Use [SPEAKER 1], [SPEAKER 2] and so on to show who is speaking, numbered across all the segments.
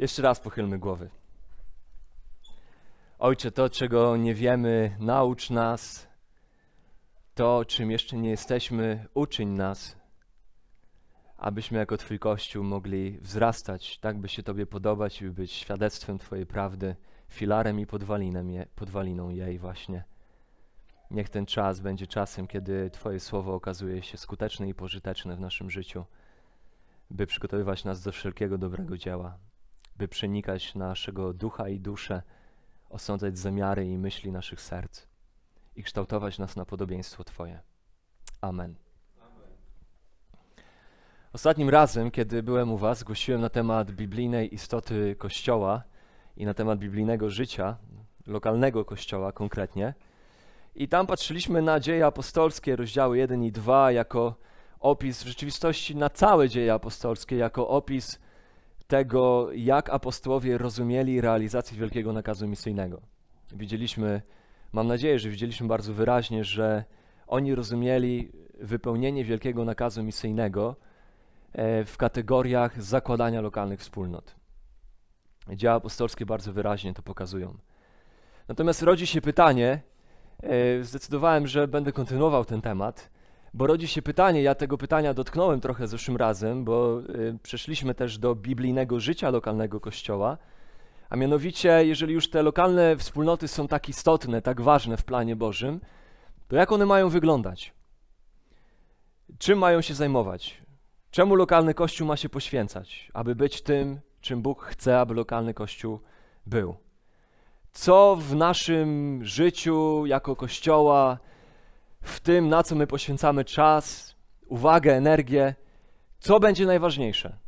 [SPEAKER 1] Jeszcze raz pochylmy głowy. Ojcze, to, czego nie wiemy, naucz nas. To, czym jeszcze nie jesteśmy, uczyń nas, abyśmy jako Twój Kościół mogli wzrastać, tak by się Tobie podobać i być świadectwem Twojej prawdy, filarem i podwalinem je, podwaliną jej właśnie. Niech ten czas będzie czasem, kiedy Twoje słowo okazuje się skuteczne i pożyteczne w naszym życiu, by przygotowywać nas do wszelkiego dobrego dzieła by przenikać naszego ducha i duszę, osądzać zamiary i myśli naszych serc i kształtować nas na podobieństwo Twoje. Amen. Ostatnim razem, kiedy byłem u Was, głosiłem na temat biblijnej istoty Kościoła i na temat biblijnego życia, lokalnego Kościoła konkretnie. I tam patrzyliśmy na dzieje apostolskie, rozdziały 1 i 2, jako opis rzeczywistości na całe dzieje apostolskie, jako opis tego, jak apostołowie rozumieli realizację wielkiego nakazu misyjnego. Widzieliśmy, mam nadzieję, że widzieliśmy bardzo wyraźnie, że oni rozumieli wypełnienie wielkiego nakazu misyjnego e, w kategoriach zakładania lokalnych wspólnot. Dzieła apostolskie bardzo wyraźnie to pokazują. Natomiast rodzi się pytanie, e, zdecydowałem, że będę kontynuował ten temat bo rodzi się pytanie, ja tego pytania dotknąłem trochę zeszłym razem, bo y, przeszliśmy też do biblijnego życia lokalnego kościoła. A mianowicie, jeżeli już te lokalne wspólnoty są tak istotne, tak ważne w planie Bożym, to jak one mają wyglądać? Czym mają się zajmować? Czemu lokalny kościół ma się poświęcać, aby być tym, czym Bóg chce, aby lokalny kościół był? Co w naszym życiu jako kościoła, w tym, na co my poświęcamy czas, uwagę, energię, co będzie najważniejsze,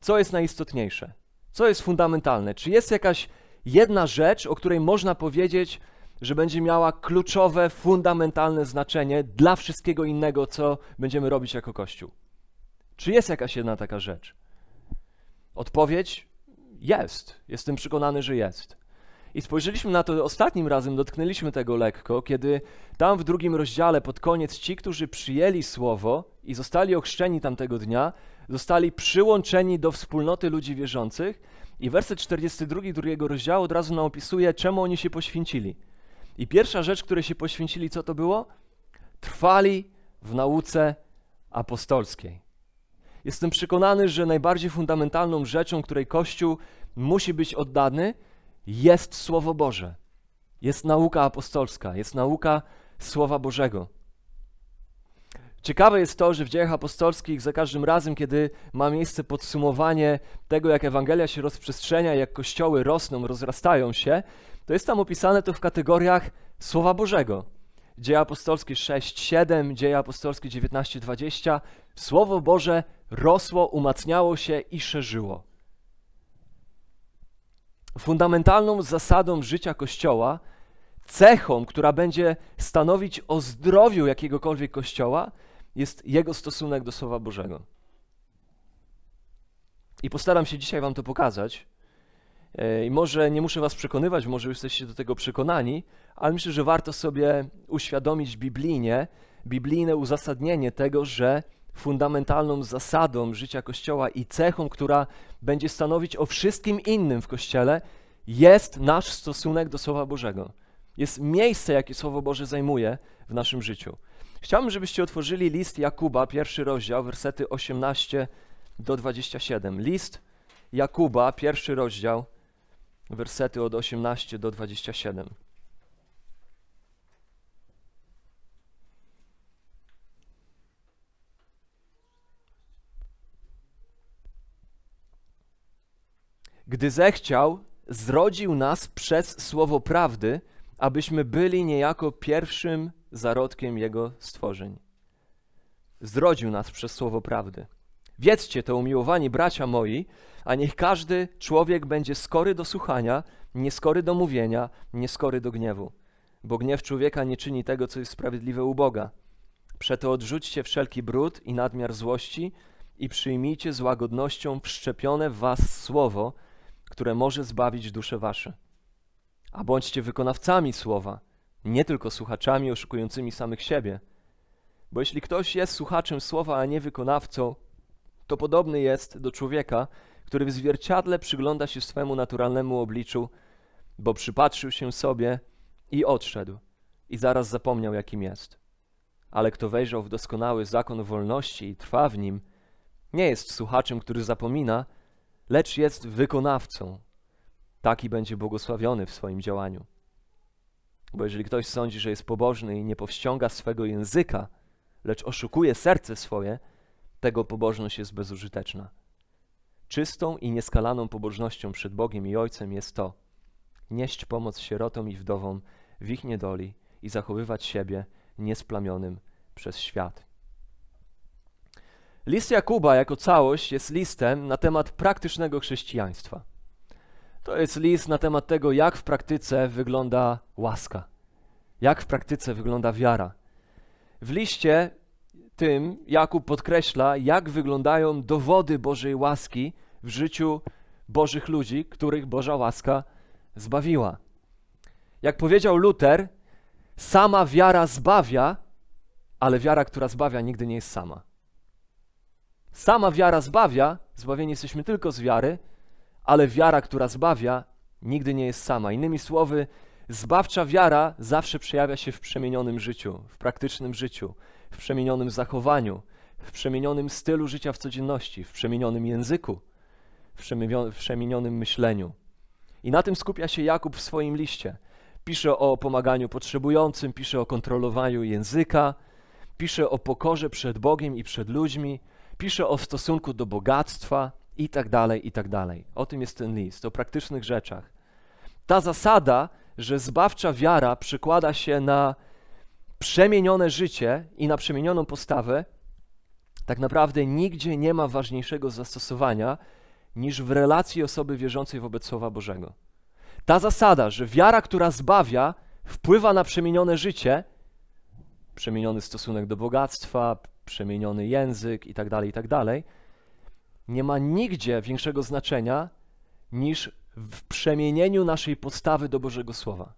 [SPEAKER 1] co jest najistotniejsze, co jest fundamentalne. Czy jest jakaś jedna rzecz, o której można powiedzieć, że będzie miała kluczowe, fundamentalne znaczenie dla wszystkiego innego, co będziemy robić jako Kościół? Czy jest jakaś jedna taka rzecz? Odpowiedź jest. Jestem przekonany, że jest. I spojrzeliśmy na to ostatnim razem, dotknęliśmy tego lekko, kiedy tam w drugim rozdziale pod koniec ci, którzy przyjęli słowo i zostali ochrzczeni tamtego dnia, zostali przyłączeni do wspólnoty ludzi wierzących. I werset 42 drugiego rozdziału od razu nam opisuje, czemu oni się poświęcili. I pierwsza rzecz, której się poświęcili, co to było? Trwali w nauce apostolskiej. Jestem przekonany, że najbardziej fundamentalną rzeczą, której Kościół musi być oddany, jest Słowo Boże, jest nauka apostolska, jest nauka Słowa Bożego. Ciekawe jest to, że w dziejach apostolskich za każdym razem, kiedy ma miejsce podsumowanie tego, jak Ewangelia się rozprzestrzenia, jak kościoły rosną, rozrastają się, to jest tam opisane to w kategoriach Słowa Bożego. Dzieje apostolskie 6-7, dzieje apostolskie 19-20. Słowo Boże rosło, umacniało się i szerzyło fundamentalną zasadą życia Kościoła, cechą, która będzie stanowić o zdrowiu jakiegokolwiek Kościoła, jest jego stosunek do Słowa Bożego. I postaram się dzisiaj Wam to pokazać. E, I może nie muszę Was przekonywać, może już jesteście do tego przekonani, ale myślę, że warto sobie uświadomić biblijnie, biblijne uzasadnienie tego, że fundamentalną zasadą życia Kościoła i cechą, która będzie stanowić o wszystkim innym w Kościele, jest nasz stosunek do Słowa Bożego. Jest miejsce, jakie Słowo Boże zajmuje w naszym życiu. Chciałbym, żebyście otworzyli list Jakuba, pierwszy rozdział, wersety 18 do 27. List Jakuba, pierwszy rozdział, wersety od 18 do 27. Gdy zechciał, zrodził nas przez słowo prawdy, abyśmy byli niejako pierwszym zarodkiem Jego stworzeń. Zrodził nas przez słowo prawdy. Wiedzcie to, umiłowani bracia moi, a niech każdy człowiek będzie skory do słuchania, nieskory do mówienia, nieskory do gniewu. Bo gniew człowieka nie czyni tego, co jest sprawiedliwe u Boga. Przeto odrzućcie wszelki brud i nadmiar złości i przyjmijcie z łagodnością wszczepione w was słowo – które może zbawić dusze wasze. A bądźcie wykonawcami słowa, nie tylko słuchaczami oszukującymi samych siebie. Bo jeśli ktoś jest słuchaczem słowa, a nie wykonawcą, to podobny jest do człowieka, który w zwierciadle przygląda się swemu naturalnemu obliczu, bo przypatrzył się sobie i odszedł, i zaraz zapomniał, jakim jest. Ale kto wejrzał w doskonały zakon wolności i trwa w nim, nie jest słuchaczem, który zapomina, lecz jest wykonawcą. Taki będzie błogosławiony w swoim działaniu. Bo jeżeli ktoś sądzi, że jest pobożny i nie powściąga swego języka, lecz oszukuje serce swoje, tego pobożność jest bezużyteczna. Czystą i nieskalaną pobożnością przed Bogiem i Ojcem jest to: nieść pomoc sierotom i wdowom w ich niedoli i zachowywać siebie niesplamionym przez świat. List Jakuba jako całość jest listem na temat praktycznego chrześcijaństwa. To jest list na temat tego, jak w praktyce wygląda łaska, jak w praktyce wygląda wiara. W liście tym Jakub podkreśla, jak wyglądają dowody Bożej łaski w życiu Bożych ludzi, których Boża łaska zbawiła. Jak powiedział Luter, sama wiara zbawia, ale wiara, która zbawia, nigdy nie jest sama. Sama wiara zbawia, zbawieni jesteśmy tylko z wiary, ale wiara, która zbawia, nigdy nie jest sama. Innymi słowy, zbawcza wiara zawsze przejawia się w przemienionym życiu, w praktycznym życiu, w przemienionym zachowaniu, w przemienionym stylu życia w codzienności, w przemienionym języku, w przemienionym myśleniu. I na tym skupia się Jakub w swoim liście. Pisze o pomaganiu potrzebującym, pisze o kontrolowaniu języka, pisze o pokorze przed Bogiem i przed ludźmi, pisze o stosunku do bogactwa i tak dalej, i tak dalej. O tym jest ten list, o praktycznych rzeczach. Ta zasada, że zbawcza wiara przykłada się na przemienione życie i na przemienioną postawę, tak naprawdę nigdzie nie ma ważniejszego zastosowania niż w relacji osoby wierzącej wobec Słowa Bożego. Ta zasada, że wiara, która zbawia, wpływa na przemienione życie, przemieniony stosunek do bogactwa, przemieniony język itd., tak itd., tak nie ma nigdzie większego znaczenia niż w przemienieniu naszej postawy do Bożego Słowa.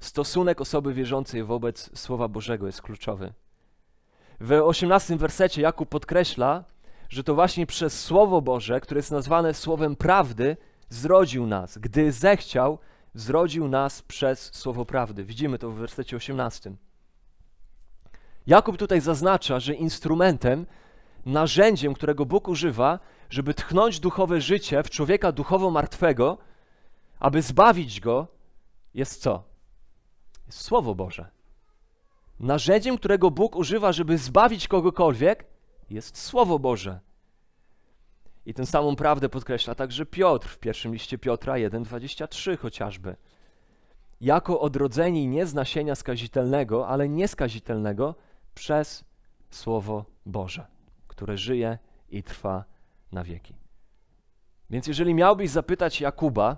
[SPEAKER 1] Stosunek osoby wierzącej wobec Słowa Bożego jest kluczowy. W 18 wersecie Jakub podkreśla, że to właśnie przez Słowo Boże, które jest nazwane Słowem Prawdy, zrodził nas. Gdy zechciał, zrodził nas przez Słowo Prawdy. Widzimy to w wersecie 18. Jakub tutaj zaznacza, że instrumentem, narzędziem, którego Bóg używa, żeby tchnąć duchowe życie w człowieka duchowo martwego, aby zbawić go, jest co? Jest Słowo Boże. Narzędziem, którego Bóg używa, żeby zbawić kogokolwiek, jest Słowo Boże. I tę samą prawdę podkreśla także Piotr w pierwszym liście Piotra 1,23 chociażby. Jako odrodzeni nie z nasienia skazitelnego, ale nieskazitelnego, przez Słowo Boże, które żyje i trwa na wieki. Więc jeżeli miałbyś zapytać Jakuba,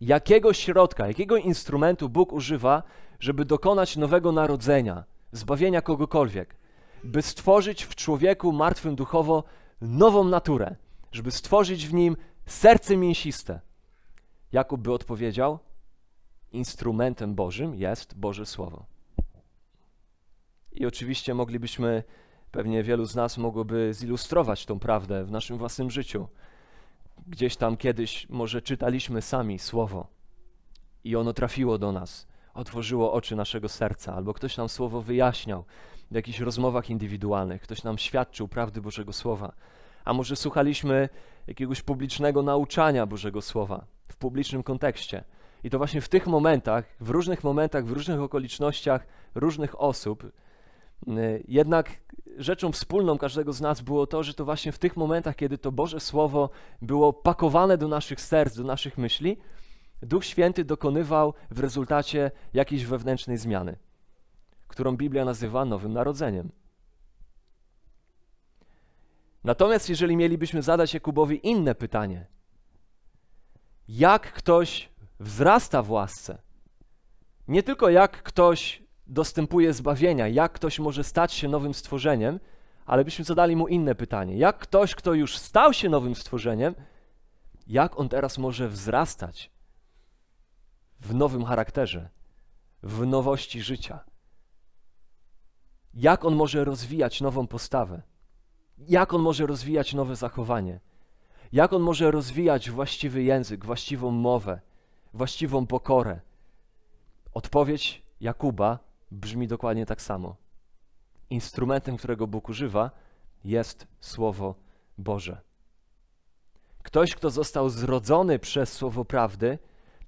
[SPEAKER 1] jakiego środka, jakiego instrumentu Bóg używa, żeby dokonać nowego narodzenia, zbawienia kogokolwiek, by stworzyć w człowieku martwym duchowo nową naturę, żeby stworzyć w nim serce mięsiste. Jakub by odpowiedział: Instrumentem Bożym jest Boże Słowo. I oczywiście moglibyśmy, pewnie wielu z nas mogłoby zilustrować tą prawdę w naszym własnym życiu. Gdzieś tam kiedyś może czytaliśmy sami słowo i ono trafiło do nas, otworzyło oczy naszego serca, albo ktoś nam słowo wyjaśniał w jakichś rozmowach indywidualnych, ktoś nam świadczył prawdy Bożego Słowa. A może słuchaliśmy jakiegoś publicznego nauczania Bożego Słowa w publicznym kontekście. I to właśnie w tych momentach, w różnych momentach, w różnych okolicznościach różnych osób Y, jednak rzeczą wspólną każdego z nas było to, że to właśnie w tych momentach, kiedy to Boże Słowo było pakowane do naszych serc, do naszych myśli, Duch Święty dokonywał w rezultacie jakiejś wewnętrznej zmiany, którą Biblia nazywa Nowym Narodzeniem. Natomiast jeżeli mielibyśmy zadać Jakubowi inne pytanie, jak ktoś wzrasta w łasce, nie tylko jak ktoś dostępuje zbawienia, jak ktoś może stać się nowym stworzeniem, ale byśmy zadali mu inne pytanie. Jak ktoś, kto już stał się nowym stworzeniem, jak on teraz może wzrastać w nowym charakterze, w nowości życia? Jak on może rozwijać nową postawę? Jak on może rozwijać nowe zachowanie? Jak on może rozwijać właściwy język, właściwą mowę, właściwą pokorę? Odpowiedź Jakuba brzmi dokładnie tak samo. Instrumentem, którego Bóg używa, jest Słowo Boże. Ktoś, kto został zrodzony przez Słowo Prawdy,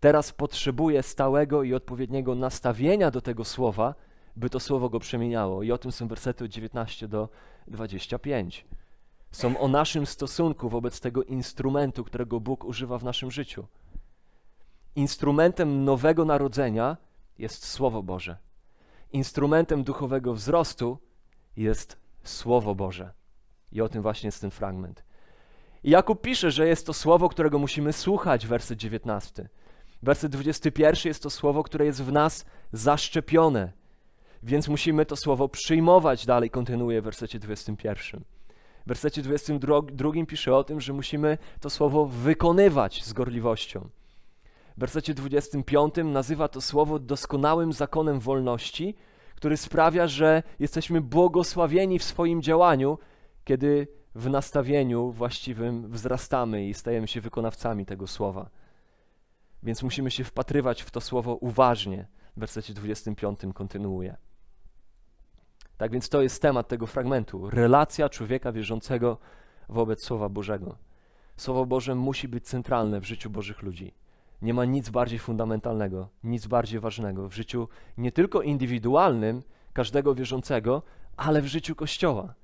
[SPEAKER 1] teraz potrzebuje stałego i odpowiedniego nastawienia do tego Słowa, by to Słowo go przemieniało. I o tym są wersety 19 do 25. Są o naszym stosunku wobec tego instrumentu, którego Bóg używa w naszym życiu. Instrumentem nowego narodzenia jest Słowo Boże instrumentem duchowego wzrostu jest Słowo Boże. I o tym właśnie jest ten fragment. I Jakub pisze, że jest to słowo, którego musimy słuchać, werset 19. Werset 21 jest to słowo, które jest w nas zaszczepione, więc musimy to słowo przyjmować dalej, kontynuuje w wersecie 21. W wersecie 22 pisze o tym, że musimy to słowo wykonywać z gorliwością. W wersecie 25 nazywa to słowo doskonałym zakonem wolności, który sprawia, że jesteśmy błogosławieni w swoim działaniu, kiedy w nastawieniu właściwym wzrastamy i stajemy się wykonawcami tego słowa. Więc musimy się wpatrywać w to słowo uważnie. W wersecie 25 kontynuuje. Tak więc to jest temat tego fragmentu. Relacja człowieka wierzącego wobec Słowa Bożego. Słowo Boże musi być centralne w życiu Bożych ludzi. Nie ma nic bardziej fundamentalnego, nic bardziej ważnego w życiu nie tylko indywidualnym każdego wierzącego, ale w życiu Kościoła.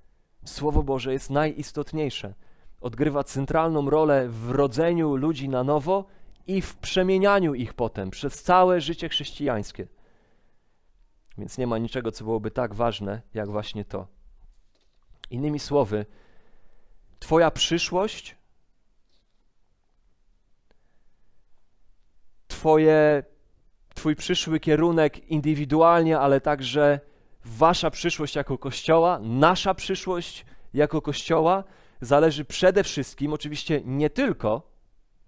[SPEAKER 1] Słowo Boże jest najistotniejsze. Odgrywa centralną rolę w rodzeniu ludzi na nowo i w przemienianiu ich potem przez całe życie chrześcijańskie. Więc nie ma niczego, co byłoby tak ważne, jak właśnie to. Innymi słowy, Twoja przyszłość twoje, Twój przyszły kierunek indywidualnie, ale także Wasza przyszłość jako Kościoła, nasza przyszłość jako Kościoła zależy przede wszystkim, oczywiście nie tylko,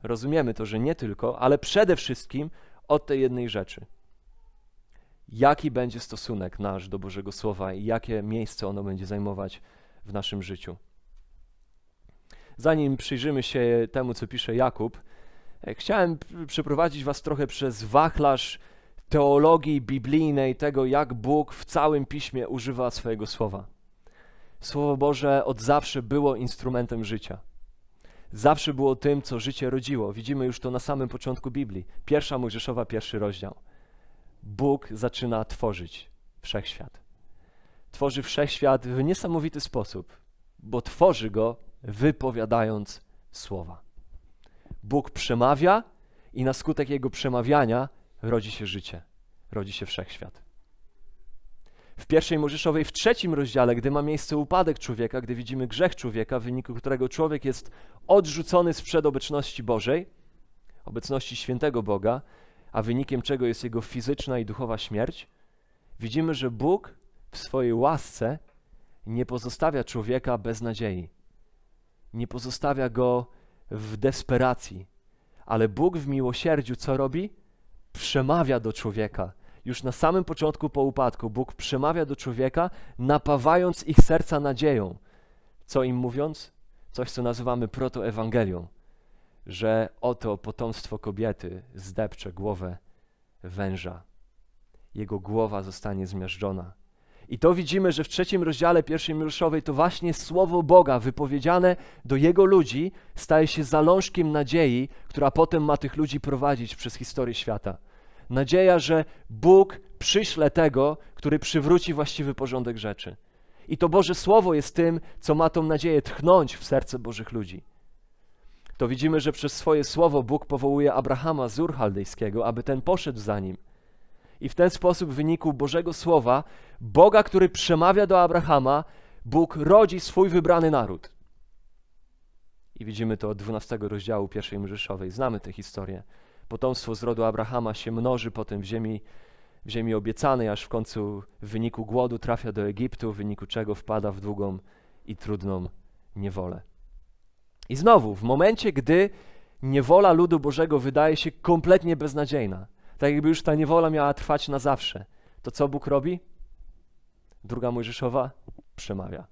[SPEAKER 1] rozumiemy to, że nie tylko, ale przede wszystkim od tej jednej rzeczy. Jaki będzie stosunek nasz do Bożego Słowa i jakie miejsce ono będzie zajmować w naszym życiu? Zanim przyjrzymy się temu, co pisze Jakub, Chciałem przeprowadzić Was trochę przez wachlarz teologii biblijnej, tego jak Bóg w całym piśmie używa swojego słowa. Słowo Boże od zawsze było instrumentem życia. Zawsze było tym, co życie rodziło. Widzimy już to na samym początku Biblii. Pierwsza Mojżeszowa, pierwszy rozdział. Bóg zaczyna tworzyć wszechświat. Tworzy wszechświat w niesamowity sposób, bo tworzy go wypowiadając słowa. Bóg przemawia i na skutek Jego przemawiania rodzi się życie, rodzi się wszechświat. W pierwszej Mojżeszowej, w trzecim rozdziale, gdy ma miejsce upadek człowieka, gdy widzimy grzech człowieka, w wyniku którego człowiek jest odrzucony sprzed obecności Bożej, obecności świętego Boga, a wynikiem czego jest jego fizyczna i duchowa śmierć, widzimy, że Bóg w swojej łasce nie pozostawia człowieka bez nadziei. Nie pozostawia go w desperacji. Ale Bóg w miłosierdziu co robi? Przemawia do człowieka. Już na samym początku po upadku Bóg przemawia do człowieka, napawając ich serca nadzieją. Co im mówiąc? Coś, co nazywamy protoewangelią, że oto potomstwo kobiety zdepcze głowę węża. Jego głowa zostanie zmiażdżona. I to widzimy, że w trzecim rozdziale pierwszej Mirszowej to właśnie słowo Boga wypowiedziane do jego ludzi staje się zalążkiem nadziei, która potem ma tych ludzi prowadzić przez historię świata. Nadzieja, że Bóg przyśle tego, który przywróci właściwy porządek rzeczy. I to Boże Słowo jest tym, co ma tą nadzieję tchnąć w serce Bożych ludzi. To widzimy, że przez swoje słowo Bóg powołuje Abrahama z Ur aby ten poszedł za nim i w ten sposób w wyniku Bożego Słowa, Boga, który przemawia do Abrahama, Bóg rodzi swój wybrany naród. I widzimy to od 12 rozdziału pierwszej Mojżeszowej. Znamy tę historię. Potomstwo z rodu Abrahama się mnoży potem w ziemi, w ziemi obiecanej, aż w końcu w wyniku głodu trafia do Egiptu, w wyniku czego wpada w długą i trudną niewolę. I znowu, w momencie, gdy niewola ludu Bożego wydaje się kompletnie beznadziejna, tak jakby już ta niewola miała trwać na zawsze. To co Bóg robi? Druga Mojżeszowa przemawia.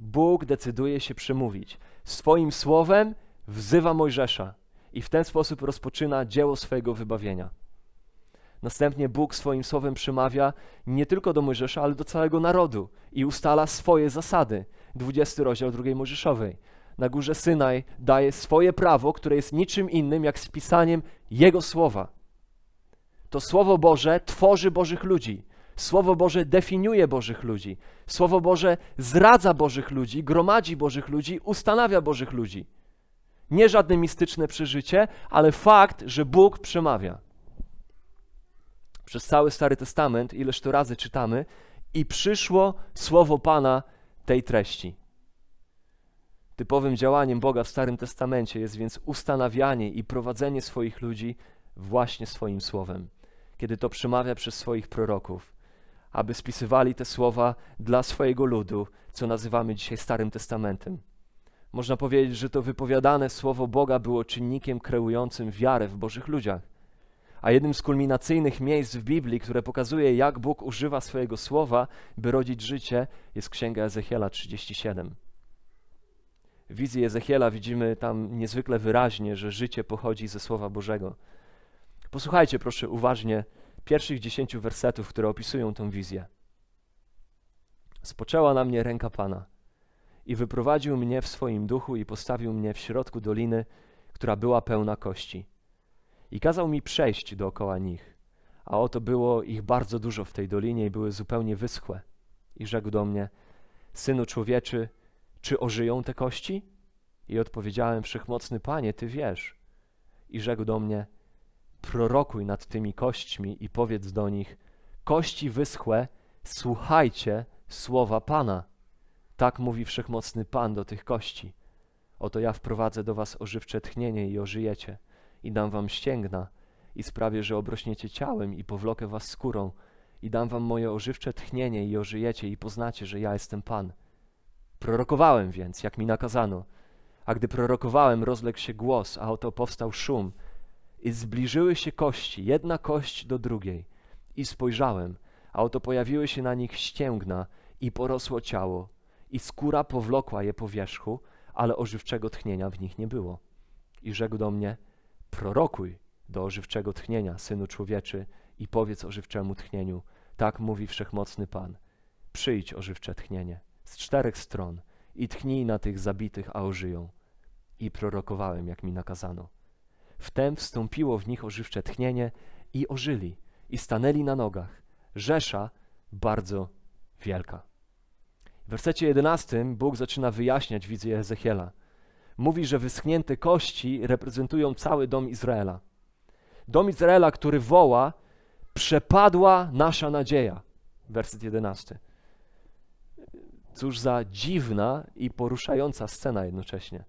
[SPEAKER 1] Bóg decyduje się przemówić. Swoim słowem wzywa Mojżesza i w ten sposób rozpoczyna dzieło swojego wybawienia. Następnie Bóg swoim słowem przemawia nie tylko do Mojżesza, ale do całego narodu i ustala swoje zasady. 20 rozdział drugiej Mojżeszowej. Na górze Synaj daje swoje prawo, które jest niczym innym jak spisaniem Jego słowa to Słowo Boże tworzy Bożych ludzi. Słowo Boże definiuje Bożych ludzi. Słowo Boże zdradza Bożych ludzi, gromadzi Bożych ludzi, ustanawia Bożych ludzi. Nie żadne mistyczne przeżycie, ale fakt, że Bóg przemawia. Przez cały Stary Testament, ileż to razy czytamy, i przyszło słowo Pana tej treści. Typowym działaniem Boga w Starym Testamencie jest więc ustanawianie i prowadzenie swoich ludzi właśnie swoim słowem kiedy to przemawia przez swoich proroków, aby spisywali te słowa dla swojego ludu, co nazywamy dzisiaj Starym Testamentem. Można powiedzieć, że to wypowiadane słowo Boga było czynnikiem kreującym wiarę w Bożych ludziach. A jednym z kulminacyjnych miejsc w Biblii, które pokazuje, jak Bóg używa swojego słowa, by rodzić życie, jest Księga Ezechiela 37. W wizji Ezechiela widzimy tam niezwykle wyraźnie, że życie pochodzi ze Słowa Bożego. Posłuchajcie proszę uważnie pierwszych dziesięciu wersetów, które opisują tę wizję. Spoczęła na mnie ręka Pana i wyprowadził mnie w swoim duchu i postawił mnie w środku doliny, która była pełna kości. I kazał mi przejść dookoła nich, a oto było ich bardzo dużo w tej dolinie i były zupełnie wyschłe. I rzekł do mnie, Synu człowieczy, czy ożyją te kości? I odpowiedziałem, Wszechmocny Panie, Ty wiesz. I rzekł do mnie, prorokuj nad tymi kośćmi i powiedz do nich: Kości wyschłe, słuchajcie słowa Pana. Tak mówi wszechmocny Pan do tych kości. Oto ja wprowadzę do was ożywcze tchnienie i ożyjecie, i dam wam ścięgna, i sprawię, że obrośniecie ciałem i powlokę was skórą, i dam wam moje ożywcze tchnienie i ożyjecie, i poznacie, że ja jestem Pan. Prorokowałem więc, jak mi nakazano. A gdy prorokowałem, rozległ się głos, a oto powstał szum – i zbliżyły się kości, jedna kość do drugiej. I spojrzałem, a oto pojawiły się na nich ścięgna i porosło ciało, i skóra powlokła je po wierzchu, ale ożywczego tchnienia w nich nie było. I rzekł do mnie, prorokuj do ożywczego tchnienia, synu człowieczy, i powiedz ożywczemu tchnieniu, tak mówi wszechmocny Pan, przyjdź ożywcze tchnienie z czterech stron i tchnij na tych zabitych, a ożyją. I prorokowałem, jak mi nakazano. Wtem wstąpiło w nich ożywcze tchnienie i ożyli, i stanęli na nogach. Rzesza bardzo wielka. W wersecie 11 Bóg zaczyna wyjaśniać wizję Ezechiela. Mówi, że wyschnięte kości reprezentują cały dom Izraela. Dom Izraela, który woła, przepadła nasza nadzieja. Werset 11. Cóż za dziwna i poruszająca scena jednocześnie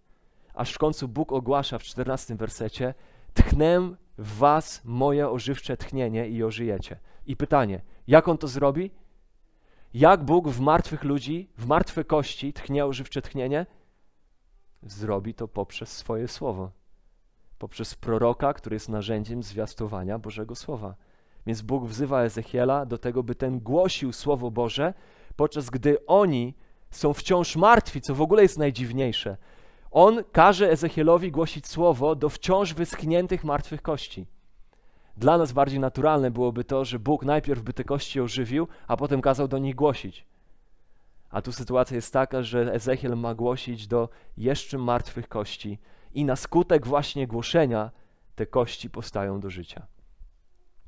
[SPEAKER 1] aż w końcu Bóg ogłasza w 14 wersecie: Tchnę w was moje ożywcze tchnienie i ożyjecie. I pytanie, jak on to zrobi? Jak Bóg w martwych ludzi, w martwe kości tchnie ożywcze tchnienie? Zrobi to poprzez swoje słowo. Poprzez proroka, który jest narzędziem zwiastowania Bożego Słowa. Więc Bóg wzywa Ezechiela do tego, by ten głosił Słowo Boże, podczas gdy oni są wciąż martwi, co w ogóle jest najdziwniejsze. On każe Ezechielowi głosić słowo do wciąż wyschniętych martwych kości. Dla nas bardziej naturalne byłoby to, że Bóg najpierw by te kości ożywił, a potem kazał do nich głosić. A tu sytuacja jest taka, że Ezechiel ma głosić do jeszcze martwych kości i na skutek właśnie głoszenia te kości powstają do życia.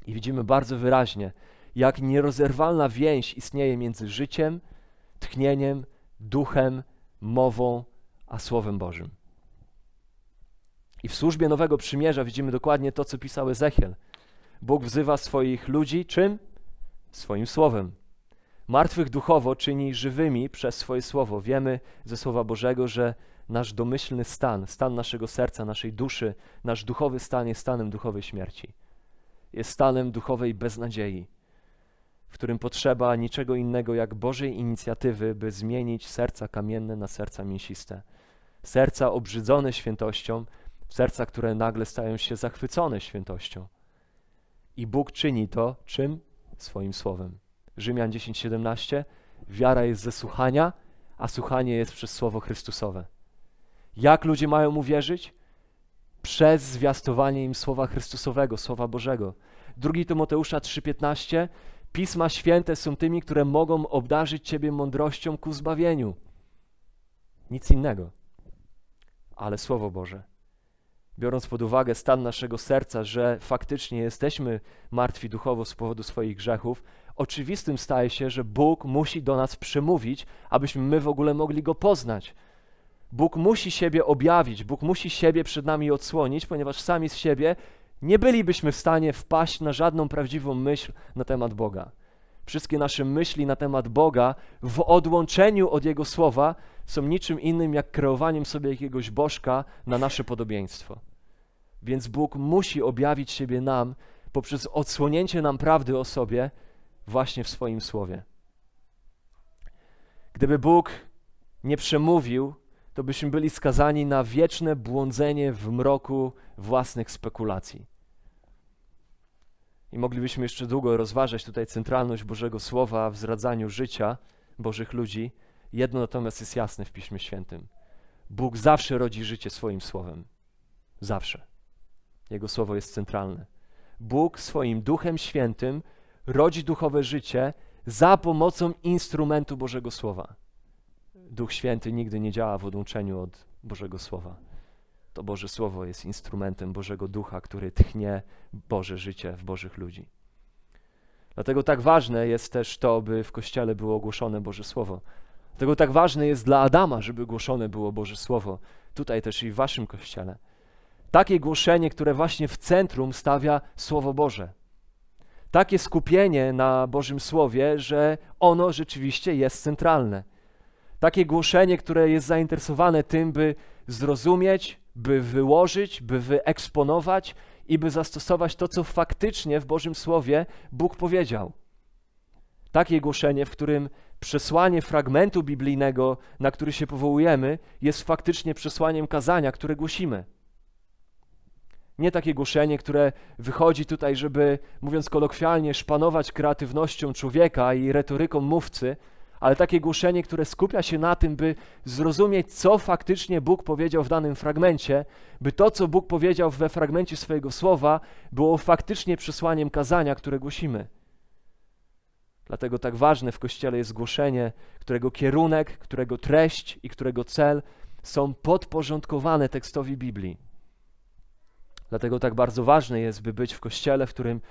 [SPEAKER 1] I widzimy bardzo wyraźnie, jak nierozerwalna więź istnieje między życiem, tchnieniem, duchem, mową a Słowem Bożym. I w służbie Nowego Przymierza widzimy dokładnie to, co pisał Ezechiel. Bóg wzywa swoich ludzi czym? Swoim Słowem. Martwych duchowo czyni żywymi przez swoje Słowo. Wiemy ze Słowa Bożego, że nasz domyślny stan, stan naszego serca, naszej duszy, nasz duchowy stan jest stanem duchowej śmierci. Jest stanem duchowej beznadziei, w którym potrzeba niczego innego jak Bożej inicjatywy, by zmienić serca kamienne na serca mięsiste serca obrzydzone świętością, serca, które nagle stają się zachwycone świętością. I Bóg czyni to czym? Swoim słowem. Rzymian 10:17 Wiara jest ze słuchania, a słuchanie jest przez słowo Chrystusowe. Jak ludzie mają mu wierzyć? Przez zwiastowanie im słowa Chrystusowego, słowa Bożego. 2 Tymoteusza 3:15 Pisma święte są tymi, które mogą obdarzyć ciebie mądrością ku zbawieniu. Nic innego ale Słowo Boże. Biorąc pod uwagę stan naszego serca, że faktycznie jesteśmy martwi duchowo z powodu swoich grzechów, oczywistym staje się, że Bóg musi do nas przemówić, abyśmy my w ogóle mogli go poznać. Bóg musi siebie objawić, Bóg musi siebie przed nami odsłonić, ponieważ sami z siebie nie bylibyśmy w stanie wpaść na żadną prawdziwą myśl na temat Boga wszystkie nasze myśli na temat Boga w odłączeniu od Jego słowa są niczym innym jak kreowaniem sobie jakiegoś bożka na nasze podobieństwo. Więc Bóg musi objawić siebie nam poprzez odsłonięcie nam prawdy o sobie właśnie w swoim słowie. Gdyby Bóg nie przemówił, to byśmy byli skazani na wieczne błądzenie w mroku własnych spekulacji. I moglibyśmy jeszcze długo rozważać tutaj centralność Bożego Słowa w zradzaniu życia Bożych ludzi. Jedno natomiast jest jasne w Piśmie Świętym. Bóg zawsze rodzi życie swoim Słowem. Zawsze. Jego Słowo jest centralne. Bóg swoim Duchem Świętym rodzi duchowe życie za pomocą instrumentu Bożego Słowa. Duch Święty nigdy nie działa w odłączeniu od Bożego Słowa to Boże Słowo jest instrumentem Bożego Ducha, który tchnie Boże życie w Bożych ludzi. Dlatego tak ważne jest też to, by w kościele było ogłoszone Boże Słowo. Dlatego tak ważne jest dla Adama, żeby głoszone było Boże Słowo, tutaj też i w waszym kościele. Takie głoszenie, które właśnie w centrum stawia Słowo Boże. Takie skupienie na Bożym Słowie, że ono rzeczywiście jest centralne. Takie głoszenie, które jest zainteresowane tym, by zrozumieć, by wyłożyć, by wyeksponować i by zastosować to, co faktycznie w Bożym Słowie Bóg powiedział. Takie głoszenie, w którym przesłanie fragmentu biblijnego, na który się powołujemy, jest faktycznie przesłaniem kazania, które głosimy. Nie takie głoszenie, które wychodzi tutaj, żeby, mówiąc kolokwialnie, szpanować kreatywnością człowieka i retoryką mówcy, ale takie głoszenie, które skupia się na tym, by zrozumieć, co faktycznie Bóg powiedział w danym fragmencie, by to, co Bóg powiedział we fragmencie swojego słowa, było faktycznie przesłaniem kazania, które głosimy. Dlatego tak ważne w Kościele jest głoszenie, którego kierunek, którego treść i którego cel są podporządkowane tekstowi Biblii. Dlatego tak bardzo ważne jest, by być w Kościele, w którym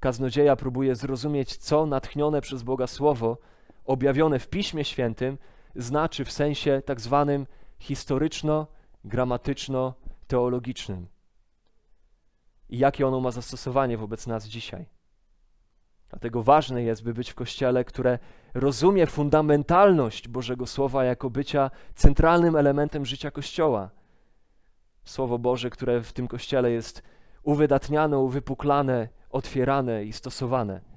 [SPEAKER 1] kaznodzieja próbuje zrozumieć, co natchnione przez Boga Słowo objawione w Piśmie Świętym, znaczy w sensie tak zwanym historyczno-gramatyczno-teologicznym. I jakie ono ma zastosowanie wobec nas dzisiaj. Dlatego ważne jest, by być w kościele, które rozumie fundamentalność Bożego Słowa jako bycia centralnym elementem życia kościoła. Słowo Boże, które w tym kościele jest uwydatniane, uwypuklane, otwierane i stosowane.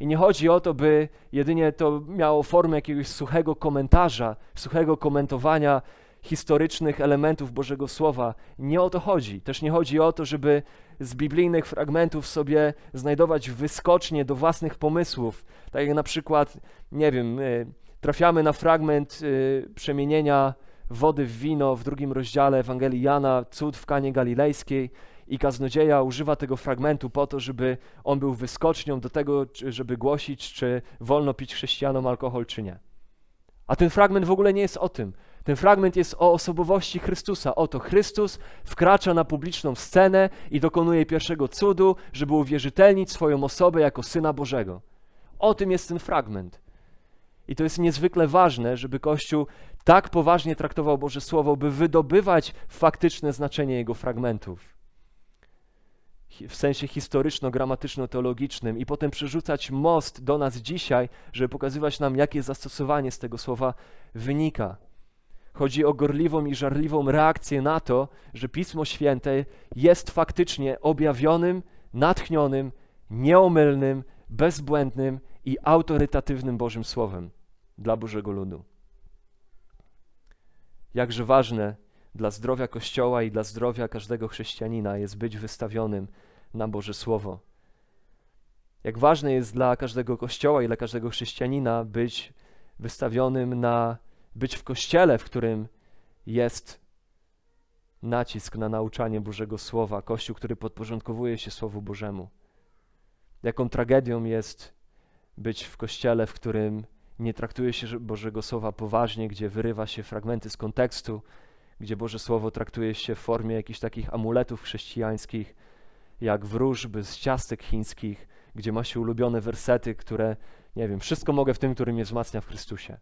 [SPEAKER 1] I nie chodzi o to, by jedynie to miało formę jakiegoś suchego komentarza, suchego komentowania historycznych elementów Bożego Słowa. Nie o to chodzi. Też nie chodzi o to, żeby z biblijnych fragmentów sobie znajdować wyskocznie do własnych pomysłów. Tak jak na przykład, nie wiem, y, trafiamy na fragment y, przemienienia wody w wino w drugim rozdziale Ewangelii Jana, cud w Kanie Galilejskiej i kaznodzieja używa tego fragmentu po to, żeby on był wyskocznią do tego, żeby głosić, czy wolno pić chrześcijanom alkohol, czy nie. A ten fragment w ogóle nie jest o tym. Ten fragment jest o osobowości Chrystusa. Oto Chrystus wkracza na publiczną scenę i dokonuje pierwszego cudu, żeby uwierzytelnić swoją osobę jako Syna Bożego. O tym jest ten fragment. I to jest niezwykle ważne, żeby Kościół tak poważnie traktował Boże Słowo, by wydobywać faktyczne znaczenie jego fragmentów w sensie historyczno-gramatyczno-teologicznym i potem przerzucać most do nas dzisiaj, żeby pokazywać nam, jakie zastosowanie z tego słowa wynika. Chodzi o gorliwą i żarliwą reakcję na to, że Pismo Święte jest faktycznie objawionym, natchnionym, nieomylnym, bezbłędnym i autorytatywnym Bożym Słowem dla Bożego ludu. Jakże ważne dla zdrowia Kościoła i dla zdrowia każdego chrześcijanina jest być wystawionym na Boże Słowo. Jak ważne jest dla każdego kościoła i dla każdego chrześcijanina być wystawionym na być w kościele, w którym jest nacisk na nauczanie Bożego Słowa, kościół, który podporządkowuje się Słowu Bożemu. Jaką tragedią jest być w kościele, w którym nie traktuje się Bożego Słowa poważnie, gdzie wyrywa się fragmenty z kontekstu, gdzie Boże Słowo traktuje się w formie jakichś takich amuletów chrześcijańskich, jak wróżby z ciastek chińskich, gdzie ma się ulubione wersety, które, nie wiem, wszystko mogę w tym, który mnie wzmacnia w Chrystusie.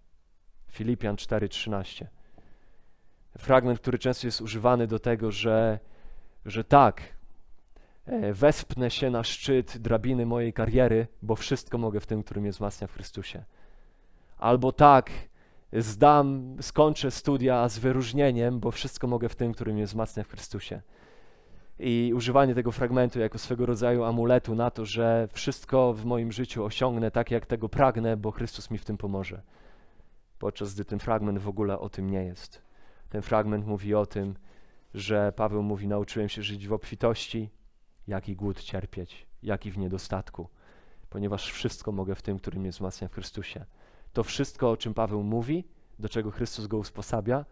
[SPEAKER 1] Filipian 4:13. Fragment, który często jest używany do tego, że, że tak, e, wespnę się na szczyt drabiny mojej kariery, bo wszystko mogę w tym, który mnie wzmacnia w Chrystusie. Albo tak, zdam, skończę studia z wyróżnieniem, bo wszystko mogę w tym, który mnie wzmacnia w Chrystusie i używanie tego fragmentu jako swego rodzaju amuletu na to, że wszystko w moim życiu osiągnę tak, jak tego pragnę, bo Chrystus mi w tym pomoże. Podczas gdy ten fragment w ogóle o tym nie jest. Ten fragment mówi o tym, że Paweł mówi: Nauczyłem się żyć w obfitości, jak i głód cierpieć, jak i w niedostatku, ponieważ wszystko mogę w tym, który mnie wzmacnia w Chrystusie. To wszystko, o czym Paweł mówi, do czego Chrystus go usposabia,